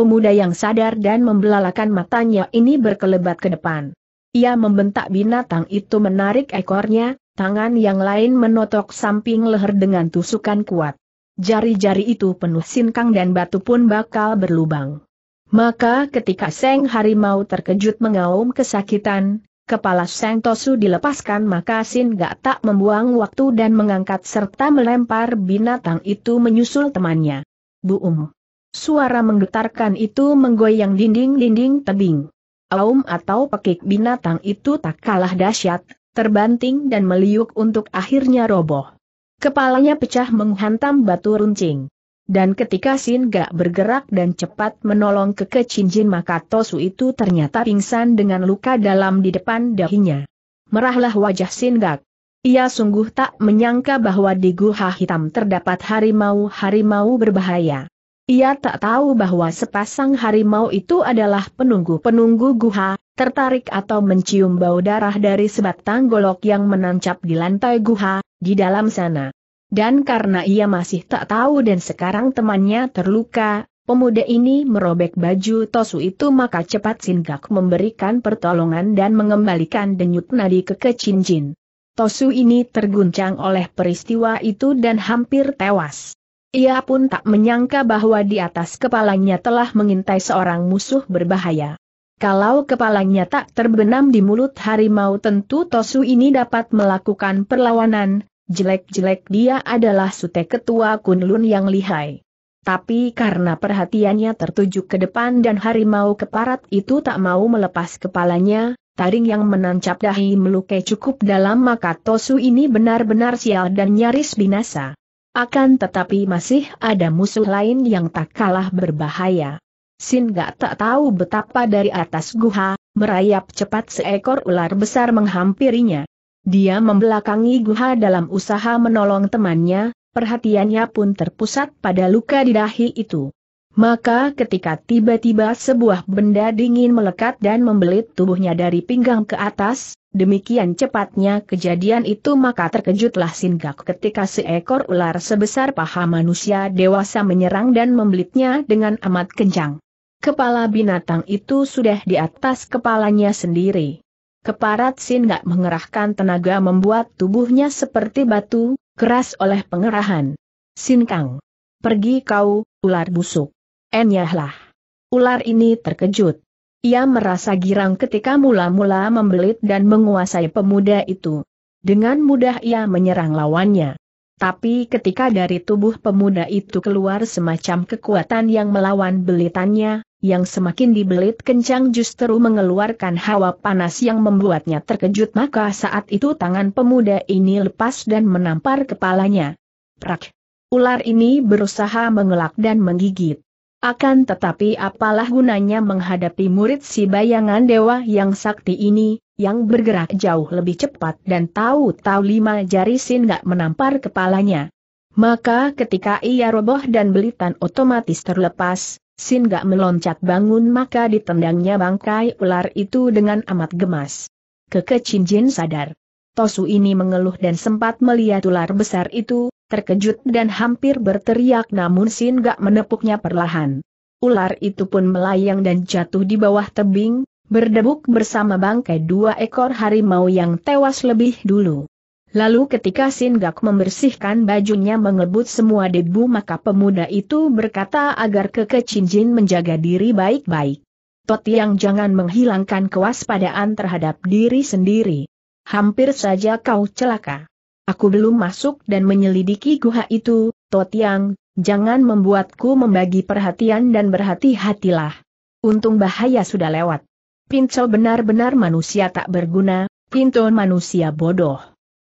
Speaker 1: Pemuda yang sadar dan membelalakan matanya ini berkelebat ke depan. Ia membentak binatang itu menarik ekornya, tangan yang lain menotok samping leher dengan tusukan kuat. Jari-jari itu penuh sinkang dan batu pun bakal berlubang. Maka ketika Seng Harimau terkejut mengaum kesakitan, kepala Seng Tosu dilepaskan maka Sin gak tak membuang waktu dan mengangkat serta melempar binatang itu menyusul temannya. Bu Buum. Suara menggetarkan itu menggoyang dinding-dinding tebing. Aum atau pekik binatang itu tak kalah dahsyat, terbanting dan meliuk untuk akhirnya roboh. Kepalanya pecah menghantam batu runcing. Dan ketika Sin gak bergerak dan cepat menolong ke kecincin maka Tosu itu ternyata pingsan dengan luka dalam di depan dahinya. Merahlah wajah Sin gak. Ia sungguh tak menyangka bahwa di guha hitam terdapat harimau-harimau berbahaya. Ia tak tahu bahwa sepasang harimau itu adalah penunggu-penunggu guha, tertarik atau mencium bau darah dari sebatang golok yang menancap di lantai guha, di dalam sana. Dan karena ia masih tak tahu dan sekarang temannya terluka, pemuda ini merobek baju Tosu itu maka cepat singgak memberikan pertolongan dan mengembalikan denyut nadi ke kecincin. Tosu ini terguncang oleh peristiwa itu dan hampir tewas. Ia pun tak menyangka bahwa di atas kepalanya telah mengintai seorang musuh berbahaya. Kalau kepalanya tak terbenam di mulut harimau tentu Tosu ini dapat melakukan perlawanan, jelek-jelek dia adalah sute ketua Kunlun yang lihai. Tapi karena perhatiannya tertuju ke depan dan harimau keparat itu tak mau melepas kepalanya, taring yang menancap dahi melukai cukup dalam maka Tosu ini benar-benar sial dan nyaris binasa. Akan tetapi masih ada musuh lain yang tak kalah berbahaya. Sin gak tak tahu betapa dari atas guha, merayap cepat seekor ular besar menghampirinya. Dia membelakangi guha dalam usaha menolong temannya, perhatiannya pun terpusat pada luka di dahi itu. Maka ketika tiba-tiba sebuah benda dingin melekat dan membelit tubuhnya dari pinggang ke atas, demikian cepatnya kejadian itu maka terkejutlah Singak ketika seekor ular sebesar paha manusia dewasa menyerang dan membelitnya dengan amat kencang. Kepala binatang itu sudah di atas kepalanya sendiri. Keparat gak mengerahkan tenaga membuat tubuhnya seperti batu, keras oleh pengerahan. Sinkang. Pergi kau, ular busuk. Enyahlah. Ular ini terkejut. Ia merasa girang ketika mula-mula membelit dan menguasai pemuda itu. Dengan mudah ia menyerang lawannya. Tapi ketika dari tubuh pemuda itu keluar semacam kekuatan yang melawan belitannya, yang semakin dibelit kencang justru mengeluarkan hawa panas yang membuatnya terkejut maka saat itu tangan pemuda ini lepas dan menampar kepalanya. Prak! Ular ini berusaha mengelak dan menggigit. Akan tetapi apalah gunanya menghadapi murid si bayangan dewa yang sakti ini, yang bergerak jauh lebih cepat dan tahu-tahu lima jari sin gak menampar kepalanya. Maka ketika ia roboh dan belitan otomatis terlepas, sin gak meloncat bangun maka ditendangnya bangkai ular itu dengan amat gemas. Keke Cinjin sadar. Tosu ini mengeluh dan sempat melihat ular besar itu, terkejut dan hampir berteriak namun Sin gak menepuknya perlahan. Ular itu pun melayang dan jatuh di bawah tebing, berdebuk bersama bangkai dua ekor harimau yang tewas lebih dulu. Lalu ketika Sin gak membersihkan bajunya mengebut semua debu maka pemuda itu berkata agar Keke Cinjin menjaga diri baik-baik. yang jangan menghilangkan kewaspadaan terhadap diri sendiri. Hampir saja kau celaka. Aku belum masuk dan menyelidiki guha itu, Totiang, jangan membuatku membagi perhatian dan berhati-hatilah. Untung bahaya sudah lewat. Pinto benar-benar manusia tak berguna, Pinto manusia bodoh.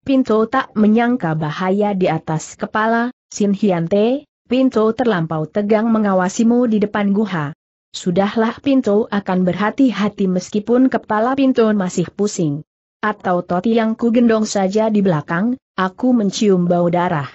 Speaker 1: Pinto tak menyangka bahaya di atas kepala, Sin Hyante, Pinto terlampau tegang mengawasimu di depan guha. Sudahlah Pinto akan berhati-hati meskipun kepala Pinto masih pusing. Atau toti yang ku gendong saja di belakang, aku mencium bau darah.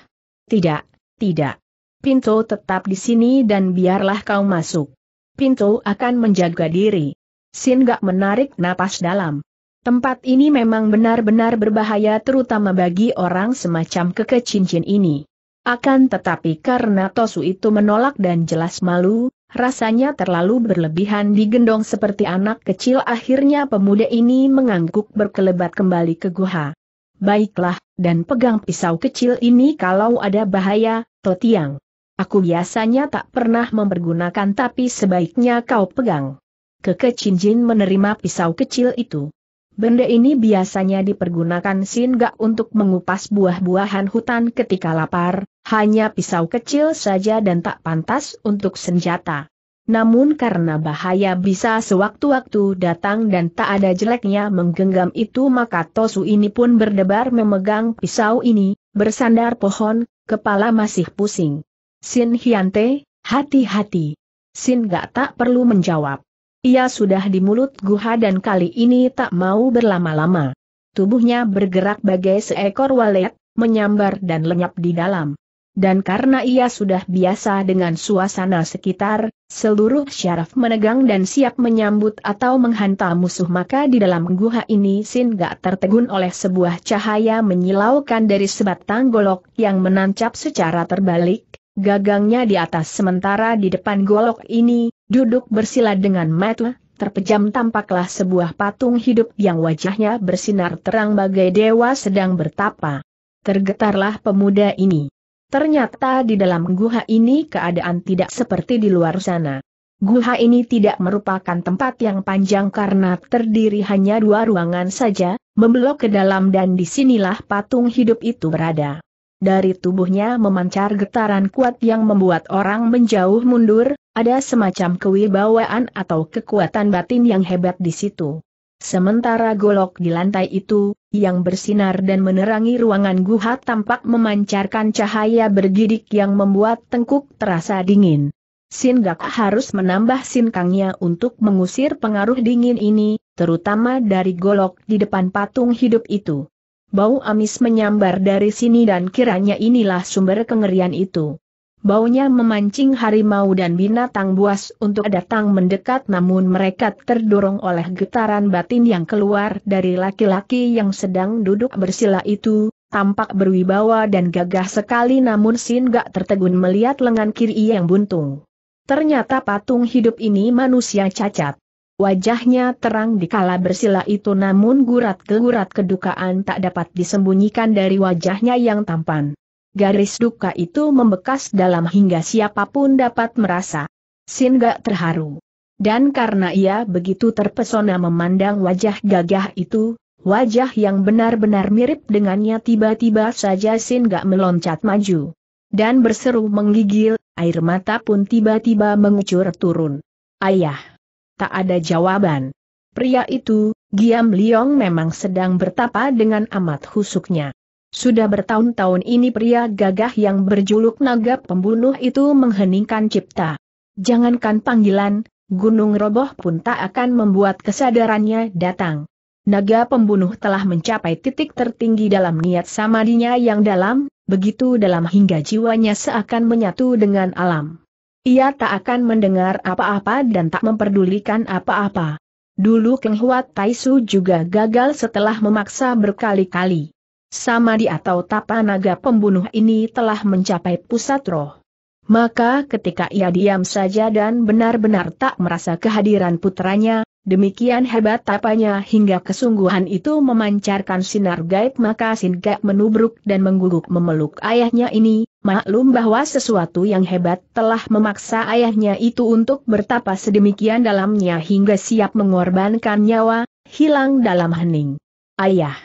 Speaker 1: Tidak, tidak. Pinto tetap di sini dan biarlah kau masuk. Pinto akan menjaga diri. Sin gak menarik napas dalam. Tempat ini memang benar-benar berbahaya terutama bagi orang semacam kekecincin ini. Akan tetapi karena Tosu itu menolak dan jelas malu, rasanya terlalu berlebihan digendong seperti anak kecil akhirnya pemuda ini mengangguk berkelebat kembali ke guha. Baiklah, dan pegang pisau kecil ini kalau ada bahaya, Totiang. Aku biasanya tak pernah mempergunakan tapi sebaiknya kau pegang. Keke menerima pisau kecil itu. Benda ini biasanya dipergunakan Singa untuk mengupas buah-buahan hutan ketika lapar, hanya pisau kecil saja dan tak pantas untuk senjata. Namun karena bahaya bisa sewaktu-waktu datang dan tak ada jeleknya menggenggam itu maka Tosu ini pun berdebar memegang pisau ini, bersandar pohon, kepala masih pusing. Sin Hyante, hati-hati. Sin gak tak perlu menjawab. Ia sudah di mulut guha dan kali ini tak mau berlama-lama. Tubuhnya bergerak bagai seekor walet, menyambar dan lenyap di dalam. Dan karena ia sudah biasa dengan suasana sekitar, seluruh syaraf menegang dan siap menyambut atau menghantam musuh maka di dalam guha ini Sin gak tertegun oleh sebuah cahaya menyilaukan dari sebatang golok yang menancap secara terbalik, Gagangnya di atas sementara di depan golok ini, duduk bersila dengan metu, terpejam tampaklah sebuah patung hidup yang wajahnya bersinar terang bagai dewa sedang bertapa. Tergetarlah pemuda ini. Ternyata di dalam guha ini keadaan tidak seperti di luar sana. Guha ini tidak merupakan tempat yang panjang karena terdiri hanya dua ruangan saja, membelok ke dalam dan disinilah patung hidup itu berada. Dari tubuhnya memancar getaran kuat yang membuat orang menjauh mundur, ada semacam kewibawaan atau kekuatan batin yang hebat di situ. Sementara golok di lantai itu, yang bersinar dan menerangi ruangan guha tampak memancarkan cahaya bergidik yang membuat tengkuk terasa dingin. Singak harus menambah sinkangnya untuk mengusir pengaruh dingin ini, terutama dari golok di depan patung hidup itu. Bau amis menyambar dari sini dan kiranya inilah sumber kengerian itu. Baunya memancing harimau dan binatang buas untuk datang mendekat namun mereka terdorong oleh getaran batin yang keluar dari laki-laki yang sedang duduk bersila itu, tampak berwibawa dan gagah sekali namun Sin gak tertegun melihat lengan kiri yang buntung. Ternyata patung hidup ini manusia cacat. Wajahnya terang di kala bersila itu namun gurat-gurat kedukaan tak dapat disembunyikan dari wajahnya yang tampan. Garis duka itu membekas dalam hingga siapapun dapat merasa. Sin gak terharu. Dan karena ia begitu terpesona memandang wajah gagah itu, wajah yang benar-benar mirip dengannya tiba-tiba saja Sin gak meloncat maju. Dan berseru menggigil, air mata pun tiba-tiba mengucur turun. Ayah! tak ada jawaban. Pria itu, Giam Liong memang sedang bertapa dengan amat husuknya. Sudah bertahun-tahun ini pria gagah yang berjuluk naga pembunuh itu mengheningkan cipta. Jangankan panggilan, gunung roboh pun tak akan membuat kesadarannya datang. Naga pembunuh telah mencapai titik tertinggi dalam niat samadinya yang dalam, begitu dalam hingga jiwanya seakan menyatu dengan alam. Ia tak akan mendengar apa-apa dan tak memperdulikan apa-apa. Dulu Keng Huat Taisu juga gagal setelah memaksa berkali-kali. Sama di atau tapa naga pembunuh ini telah mencapai pusat roh. Maka ketika ia diam saja dan benar-benar tak merasa kehadiran putranya, Demikian hebat tapanya hingga kesungguhan itu memancarkan sinar gaib maka Singkak menubruk dan mengguguk memeluk ayahnya ini, maklum bahwa sesuatu yang hebat telah memaksa ayahnya itu untuk bertapa sedemikian dalamnya hingga siap mengorbankan nyawa, hilang dalam hening. Ayah!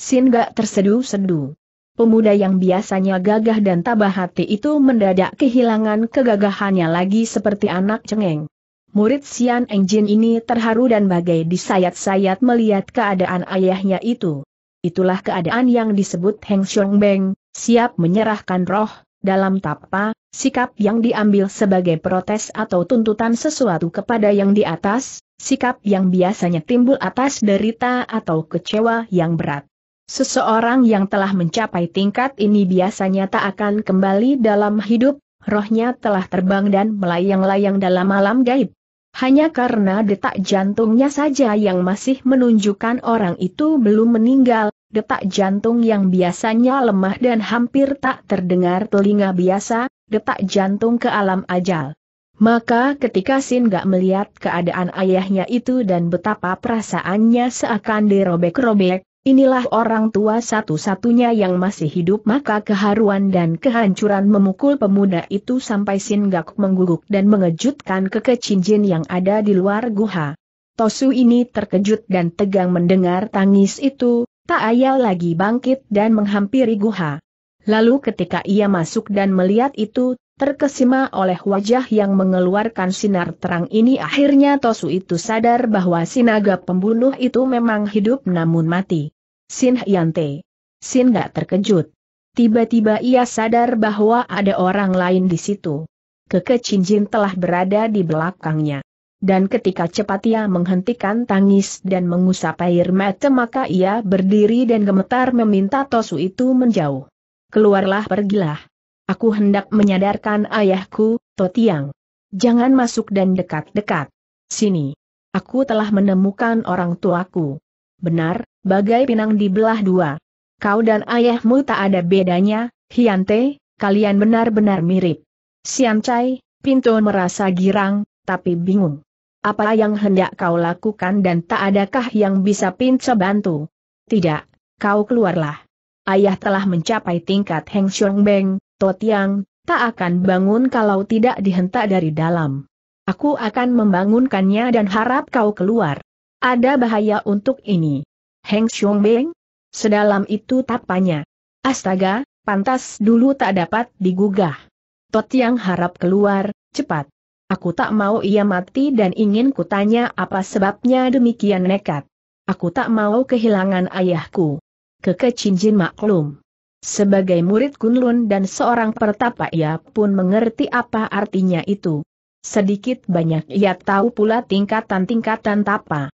Speaker 1: Singkak terseduh sedu Pemuda yang biasanya gagah dan tabah hati itu mendadak kehilangan kegagahannya lagi seperti anak cengeng. Murid Sian Engjin ini terharu dan bagai disayat-sayat melihat keadaan ayahnya itu. Itulah keadaan yang disebut Heng Xiong Beng, siap menyerahkan roh, dalam tapa, sikap yang diambil sebagai protes atau tuntutan sesuatu kepada yang di atas, sikap yang biasanya timbul atas derita atau kecewa yang berat. Seseorang yang telah mencapai tingkat ini biasanya tak akan kembali dalam hidup, rohnya telah terbang dan melayang-layang dalam alam gaib. Hanya karena detak jantungnya saja yang masih menunjukkan orang itu belum meninggal, detak jantung yang biasanya lemah dan hampir tak terdengar telinga biasa, detak jantung ke alam ajal. Maka ketika Sin gak melihat keadaan ayahnya itu dan betapa perasaannya seakan dirobek-robek, Inilah orang tua satu-satunya yang masih hidup maka keharuan dan kehancuran memukul pemuda itu sampai Singgak mengguguk dan mengejutkan kekecinjin yang ada di luar guha. Tosu ini terkejut dan tegang mendengar tangis itu, tak ayal lagi bangkit dan menghampiri guha. Lalu ketika ia masuk dan melihat itu, terkesima oleh wajah yang mengeluarkan sinar terang ini akhirnya Tosu itu sadar bahwa sinaga pembunuh itu memang hidup namun mati. Sin Hyante. Sin gak terkejut. Tiba-tiba ia sadar bahwa ada orang lain di situ. Keke Cinjin telah berada di belakangnya. Dan ketika cepat ia menghentikan tangis dan mengusap air mata maka ia berdiri dan gemetar meminta Tosu itu menjauh. Keluarlah pergilah. Aku hendak menyadarkan ayahku, Totiang. Jangan masuk dan dekat-dekat. Sini. Aku telah menemukan orang tuaku. Benar, bagai pinang dibelah dua. Kau dan ayahmu tak ada bedanya, Hyante, kalian benar-benar mirip. Sian Chai, Pinto merasa girang, tapi bingung. Apa yang hendak kau lakukan dan tak adakah yang bisa Pinto bantu? Tidak, kau keluarlah. Ayah telah mencapai tingkat Heng Xiong Beng, Totiang, tak akan bangun kalau tidak dihentak dari dalam. Aku akan membangunkannya dan harap kau keluar. Ada bahaya untuk ini. Heng Xiong Beng? Sedalam itu tapanya. Astaga, pantas dulu tak dapat digugah. Tot yang harap keluar, cepat. Aku tak mau ia mati dan ingin kutanya apa sebabnya demikian nekat. Aku tak mau kehilangan ayahku. Keke Cinjin maklum. Sebagai murid Kunlun dan seorang pertapa ia pun mengerti apa artinya itu. Sedikit banyak ia tahu pula tingkatan-tingkatan tapa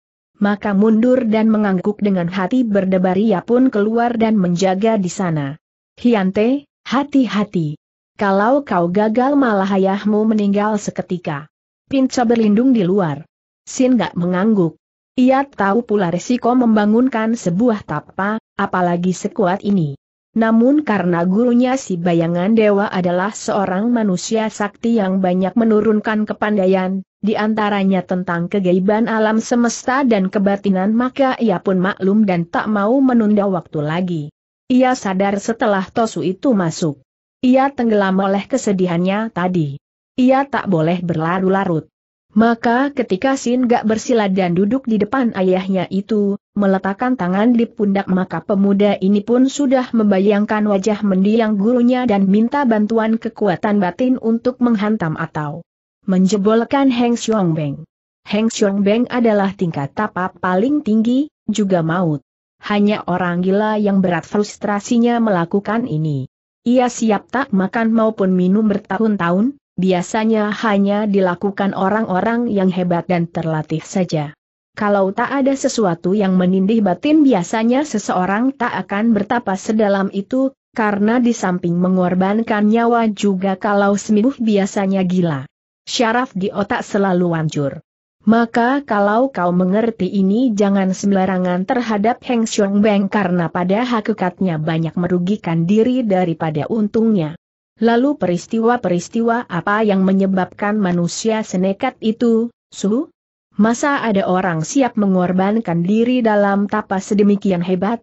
Speaker 1: maka mundur dan mengangguk dengan hati berdebar ia pun keluar dan menjaga di sana. Hiante, hati-hati. Kalau kau gagal malah ayahmu meninggal seketika. Pinca berlindung di luar. Sin gak mengangguk. Ia tahu pula resiko membangunkan sebuah tapa, apalagi sekuat ini. Namun karena gurunya si bayangan dewa adalah seorang manusia sakti yang banyak menurunkan kepandaian, di antaranya tentang kegaiban alam semesta dan kebatinan maka ia pun maklum dan tak mau menunda waktu lagi. Ia sadar setelah Tosu itu masuk. Ia tenggelam oleh kesedihannya tadi. Ia tak boleh berlarut-larut. Maka ketika Sin gak bersila dan duduk di depan ayahnya itu, meletakkan tangan di pundak maka pemuda ini pun sudah membayangkan wajah mendiang gurunya dan minta bantuan kekuatan batin untuk menghantam atau menjebolkan Heng Xiong Beng. Heng Xiong Beng adalah tingkat tapak paling tinggi, juga maut. Hanya orang gila yang berat frustrasinya melakukan ini. Ia siap tak makan maupun minum bertahun-tahun, biasanya hanya dilakukan orang-orang yang hebat dan terlatih saja. Kalau tak ada sesuatu yang menindih batin biasanya seseorang tak akan bertapa sedalam itu, karena di samping mengorbankan nyawa juga kalau sembuh biasanya gila syaraf di otak selalu hancur. Maka kalau kau mengerti ini jangan sembarangan terhadap Heng Xiong Beng karena pada hakikatnya banyak merugikan diri daripada untungnya. Lalu peristiwa-peristiwa apa yang menyebabkan manusia senekat itu, Su? Masa ada orang siap mengorbankan diri dalam tapa sedemikian hebat?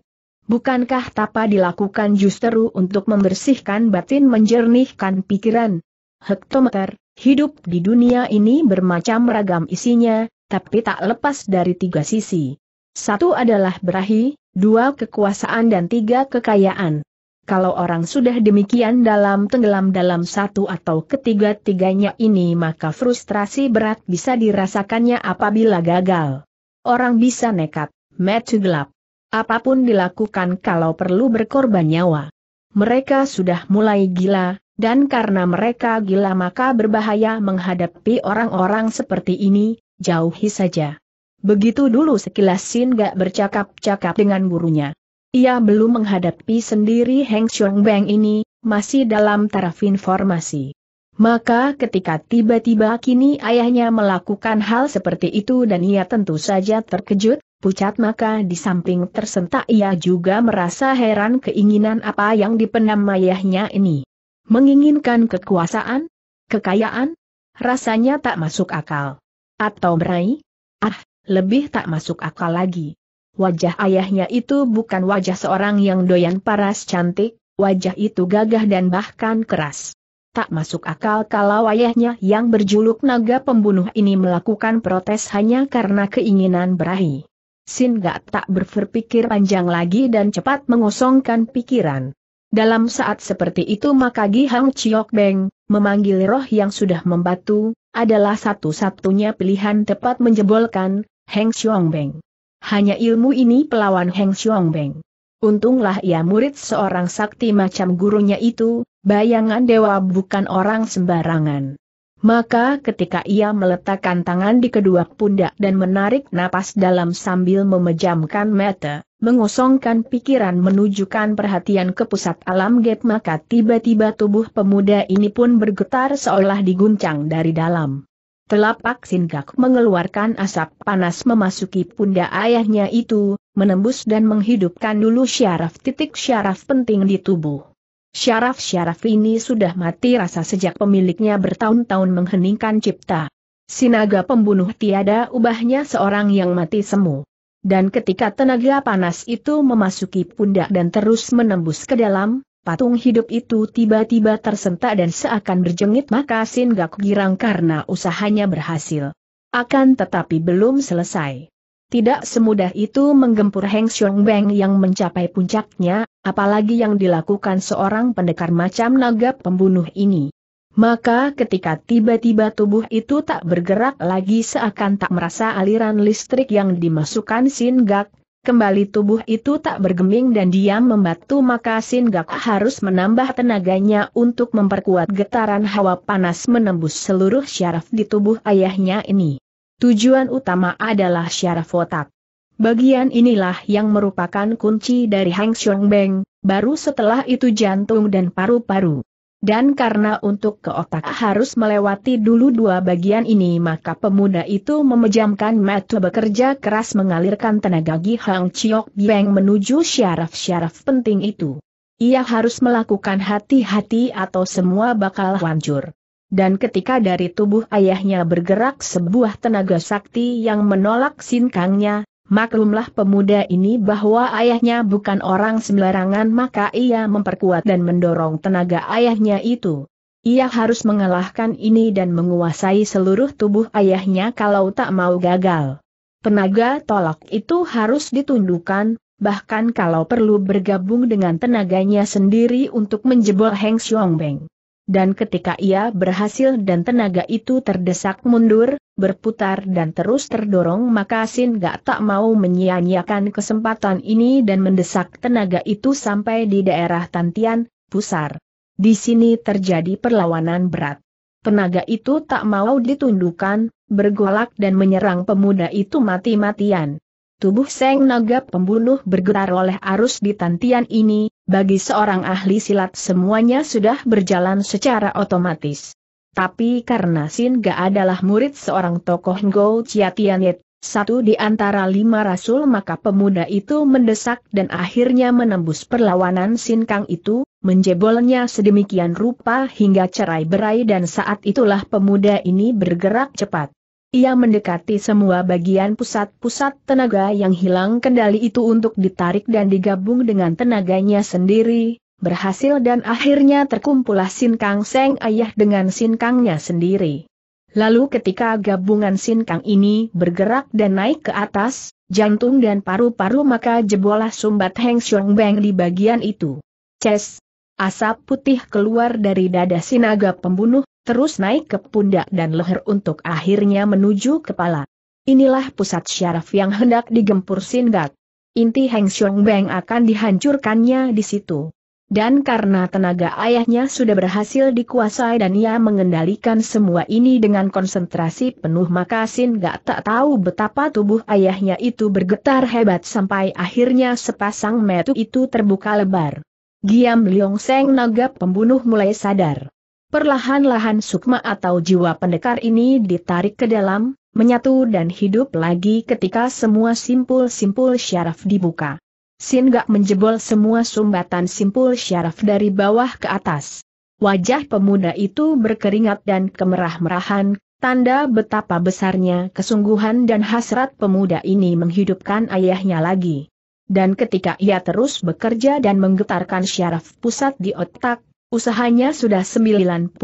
Speaker 1: Bukankah tapa dilakukan justru untuk membersihkan batin menjernihkan pikiran? Hektometer Hidup di dunia ini bermacam ragam isinya, tapi tak lepas dari tiga sisi. Satu adalah berahi, dua kekuasaan dan tiga kekayaan. Kalau orang sudah demikian dalam tenggelam dalam satu atau ketiga-tiganya ini maka frustrasi berat bisa dirasakannya apabila gagal. Orang bisa nekat, metu gelap. Apapun dilakukan kalau perlu berkorban nyawa. Mereka sudah mulai gila, dan karena mereka gila maka berbahaya menghadapi orang-orang seperti ini, jauhi saja. Begitu dulu sekilas Sin gak bercakap-cakap dengan gurunya. Ia belum menghadapi sendiri Heng Xiong Beng ini, masih dalam taraf informasi. Maka ketika tiba-tiba kini ayahnya melakukan hal seperti itu dan ia tentu saja terkejut, pucat maka di samping tersentak ia juga merasa heran keinginan apa yang dipendam ayahnya ini. Menginginkan kekuasaan? Kekayaan? Rasanya tak masuk akal. Atau berai? Ah, lebih tak masuk akal lagi. Wajah ayahnya itu bukan wajah seorang yang doyan paras cantik, wajah itu gagah dan bahkan keras. Tak masuk akal kalau ayahnya yang berjuluk naga pembunuh ini melakukan protes hanya karena keinginan berahi. Sin gak tak berpikir panjang lagi dan cepat mengosongkan pikiran. Dalam saat seperti itu maka Gi Hang Chiok Beng, memanggil roh yang sudah membatu, adalah satu-satunya pilihan tepat menjebolkan, Heng Xiong Beng. Hanya ilmu ini pelawan Heng Xiong Beng. Untunglah ia murid seorang sakti macam gurunya itu, bayangan dewa bukan orang sembarangan. Maka ketika ia meletakkan tangan di kedua pundak dan menarik napas dalam sambil memejamkan mata, mengosongkan pikiran menunjukkan perhatian ke pusat alam gap maka tiba-tiba tubuh pemuda ini pun bergetar seolah diguncang dari dalam. Telapak singkak mengeluarkan asap panas memasuki pundak ayahnya itu, menembus dan menghidupkan dulu syaraf titik syaraf penting di tubuh. Syaraf-syaraf ini sudah mati rasa sejak pemiliknya bertahun-tahun mengheningkan cipta. Sinaga pembunuh tiada ubahnya seorang yang mati semu. Dan ketika tenaga panas itu memasuki pundak dan terus menembus ke dalam, patung hidup itu tiba-tiba tersentak dan seakan berjengit maka Sin Gak girang karena usahanya berhasil. Akan tetapi belum selesai. Tidak semudah itu menggempur Heng Xiong Beng yang mencapai puncaknya, apalagi yang dilakukan seorang pendekar macam naga pembunuh ini. Maka ketika tiba-tiba tubuh itu tak bergerak lagi seakan tak merasa aliran listrik yang dimasukkan Gak, kembali tubuh itu tak bergeming dan diam membatu maka Gak harus menambah tenaganya untuk memperkuat getaran hawa panas menembus seluruh syaraf di tubuh ayahnya ini. Tujuan utama adalah syaraf otak. Bagian inilah yang merupakan kunci dari Hang Xiong Beng, baru setelah itu jantung dan paru-paru. Dan karena untuk ke otak harus melewati dulu dua bagian ini maka pemuda itu memejamkan mata bekerja keras mengalirkan tenaga Gi Hang Chiok Beng menuju syaraf-syaraf penting itu. Ia harus melakukan hati-hati atau semua bakal hancur. Dan ketika dari tubuh ayahnya bergerak sebuah tenaga sakti yang menolak sinkangnya, maklumlah pemuda ini bahwa ayahnya bukan orang sembarangan maka ia memperkuat dan mendorong tenaga ayahnya itu. Ia harus mengalahkan ini dan menguasai seluruh tubuh ayahnya kalau tak mau gagal. Tenaga tolak itu harus ditundukkan, bahkan kalau perlu bergabung dengan tenaganya sendiri untuk menjebol Heng Xiong Beng dan ketika ia berhasil dan tenaga itu terdesak mundur, berputar dan terus terdorong maka Sin gak tak mau menyia-nyiakan kesempatan ini dan mendesak tenaga itu sampai di daerah Tantian, Pusar. Di sini terjadi perlawanan berat. Tenaga itu tak mau ditundukkan, bergolak dan menyerang pemuda itu mati-matian. Tubuh Seng Naga pembunuh bergetar oleh arus di Tantian ini, bagi seorang ahli silat semuanya sudah berjalan secara otomatis. Tapi karena Sin Ga adalah murid seorang tokoh Ngo Tianyet, satu di antara lima rasul maka pemuda itu mendesak dan akhirnya menembus perlawanan Sin Kang itu, menjebolnya sedemikian rupa hingga cerai berai dan saat itulah pemuda ini bergerak cepat. Ia mendekati semua bagian pusat-pusat tenaga yang hilang kendali itu untuk ditarik dan digabung dengan tenaganya sendiri, berhasil dan akhirnya terkumpulah Sin Kang Seng ayah dengan Sin Kangnya sendiri. Lalu ketika gabungan Sin Kang ini bergerak dan naik ke atas, jantung dan paru-paru maka jebolah sumbat Heng Xiong Beng di bagian itu. Ces! Asap putih keluar dari dada sinaga pembunuh, terus naik ke pundak dan leher untuk akhirnya menuju kepala. Inilah pusat syaraf yang hendak digempur Singgat. Inti Heng Xiong Beng akan dihancurkannya di situ. Dan karena tenaga ayahnya sudah berhasil dikuasai dan ia mengendalikan semua ini dengan konsentrasi penuh maka Sin tak tahu betapa tubuh ayahnya itu bergetar hebat sampai akhirnya sepasang metu itu terbuka lebar. Giam Liong Seng naga pembunuh mulai sadar. Perlahan-lahan sukma atau jiwa pendekar ini ditarik ke dalam, menyatu dan hidup lagi ketika semua simpul-simpul syaraf dibuka. gak menjebol semua sumbatan simpul syaraf dari bawah ke atas. Wajah pemuda itu berkeringat dan kemerah-merahan, tanda betapa besarnya kesungguhan dan hasrat pemuda ini menghidupkan ayahnya lagi. Dan ketika ia terus bekerja dan menggetarkan syaraf pusat di otak, Usahanya sudah 90%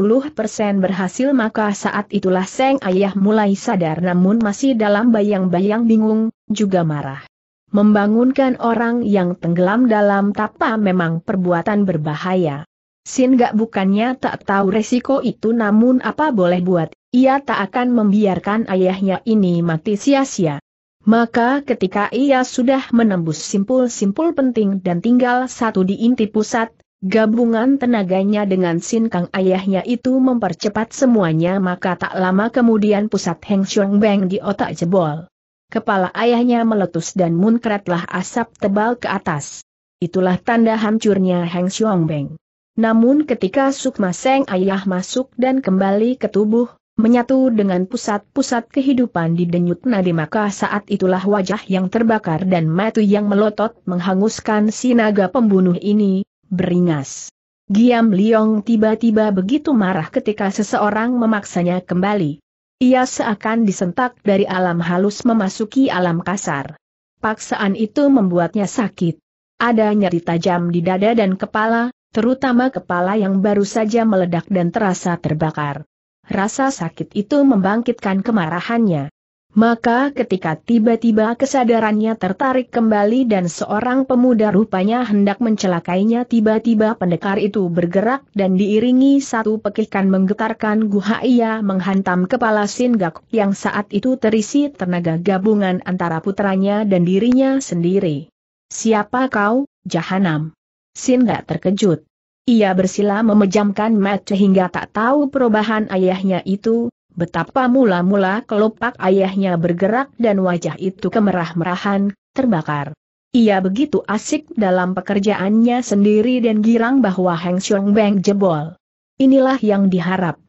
Speaker 1: berhasil maka saat itulah Seng Ayah mulai sadar namun masih dalam bayang-bayang bingung, juga marah. Membangunkan orang yang tenggelam dalam tapa memang perbuatan berbahaya. Sin gak bukannya tak tahu resiko itu namun apa boleh buat, ia tak akan membiarkan ayahnya ini mati sia-sia. Maka ketika ia sudah menembus simpul-simpul penting dan tinggal satu di inti pusat, Gabungan tenaganya dengan Sin Kang ayahnya itu mempercepat semuanya maka tak lama kemudian pusat Heng Xiong Beng di otak jebol. Kepala ayahnya meletus dan munkretlah asap tebal ke atas. Itulah tanda hancurnya Heng Xiong Beng. Namun ketika Sukma Seng ayah masuk dan kembali ke tubuh, menyatu dengan pusat-pusat kehidupan di denyut nadi maka saat itulah wajah yang terbakar dan mati yang melotot menghanguskan sinaga pembunuh ini, beringas. Giam Liong tiba-tiba begitu marah ketika seseorang memaksanya kembali. Ia seakan disentak dari alam halus memasuki alam kasar. Paksaan itu membuatnya sakit. Ada nyeri tajam di dada dan kepala, terutama kepala yang baru saja meledak dan terasa terbakar. Rasa sakit itu membangkitkan kemarahannya. Maka ketika tiba-tiba kesadarannya tertarik kembali dan seorang pemuda rupanya hendak mencelakainya tiba-tiba pendekar itu bergerak dan diiringi satu pekikan menggetarkan guha ia menghantam kepala Singgak yang saat itu terisi tenaga gabungan antara putranya dan dirinya sendiri. Siapa kau, Jahanam? Singgak terkejut. Ia bersila memejamkan mata hingga tak tahu perubahan ayahnya itu, Betapa mula-mula kelopak ayahnya bergerak dan wajah itu kemerah-merahan, terbakar. Ia begitu asik dalam pekerjaannya sendiri dan girang bahwa Heng Xiong Beng jebol. Inilah yang diharap.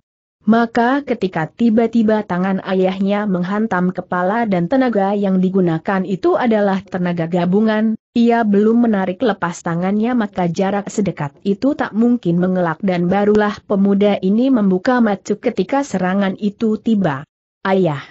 Speaker 1: Maka ketika tiba-tiba tangan ayahnya menghantam kepala dan tenaga yang digunakan itu adalah tenaga gabungan, ia belum menarik lepas tangannya maka jarak sedekat itu tak mungkin mengelak dan barulah pemuda ini membuka macu ketika serangan itu tiba. Ayah!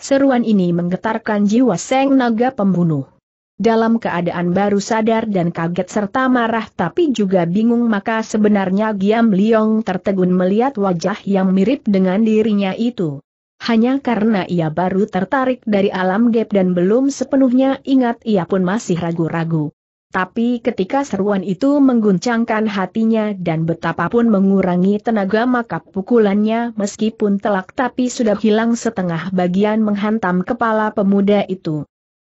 Speaker 1: Seruan ini menggetarkan jiwa Seng Naga pembunuh dalam keadaan baru sadar dan kaget serta marah tapi juga bingung maka sebenarnya Giam Liong tertegun melihat wajah yang mirip dengan dirinya itu. Hanya karena ia baru tertarik dari alam gap dan belum sepenuhnya ingat ia pun masih ragu-ragu. Tapi ketika seruan itu mengguncangkan hatinya dan betapapun mengurangi tenaga maka pukulannya meskipun telak tapi sudah hilang setengah bagian menghantam kepala pemuda itu.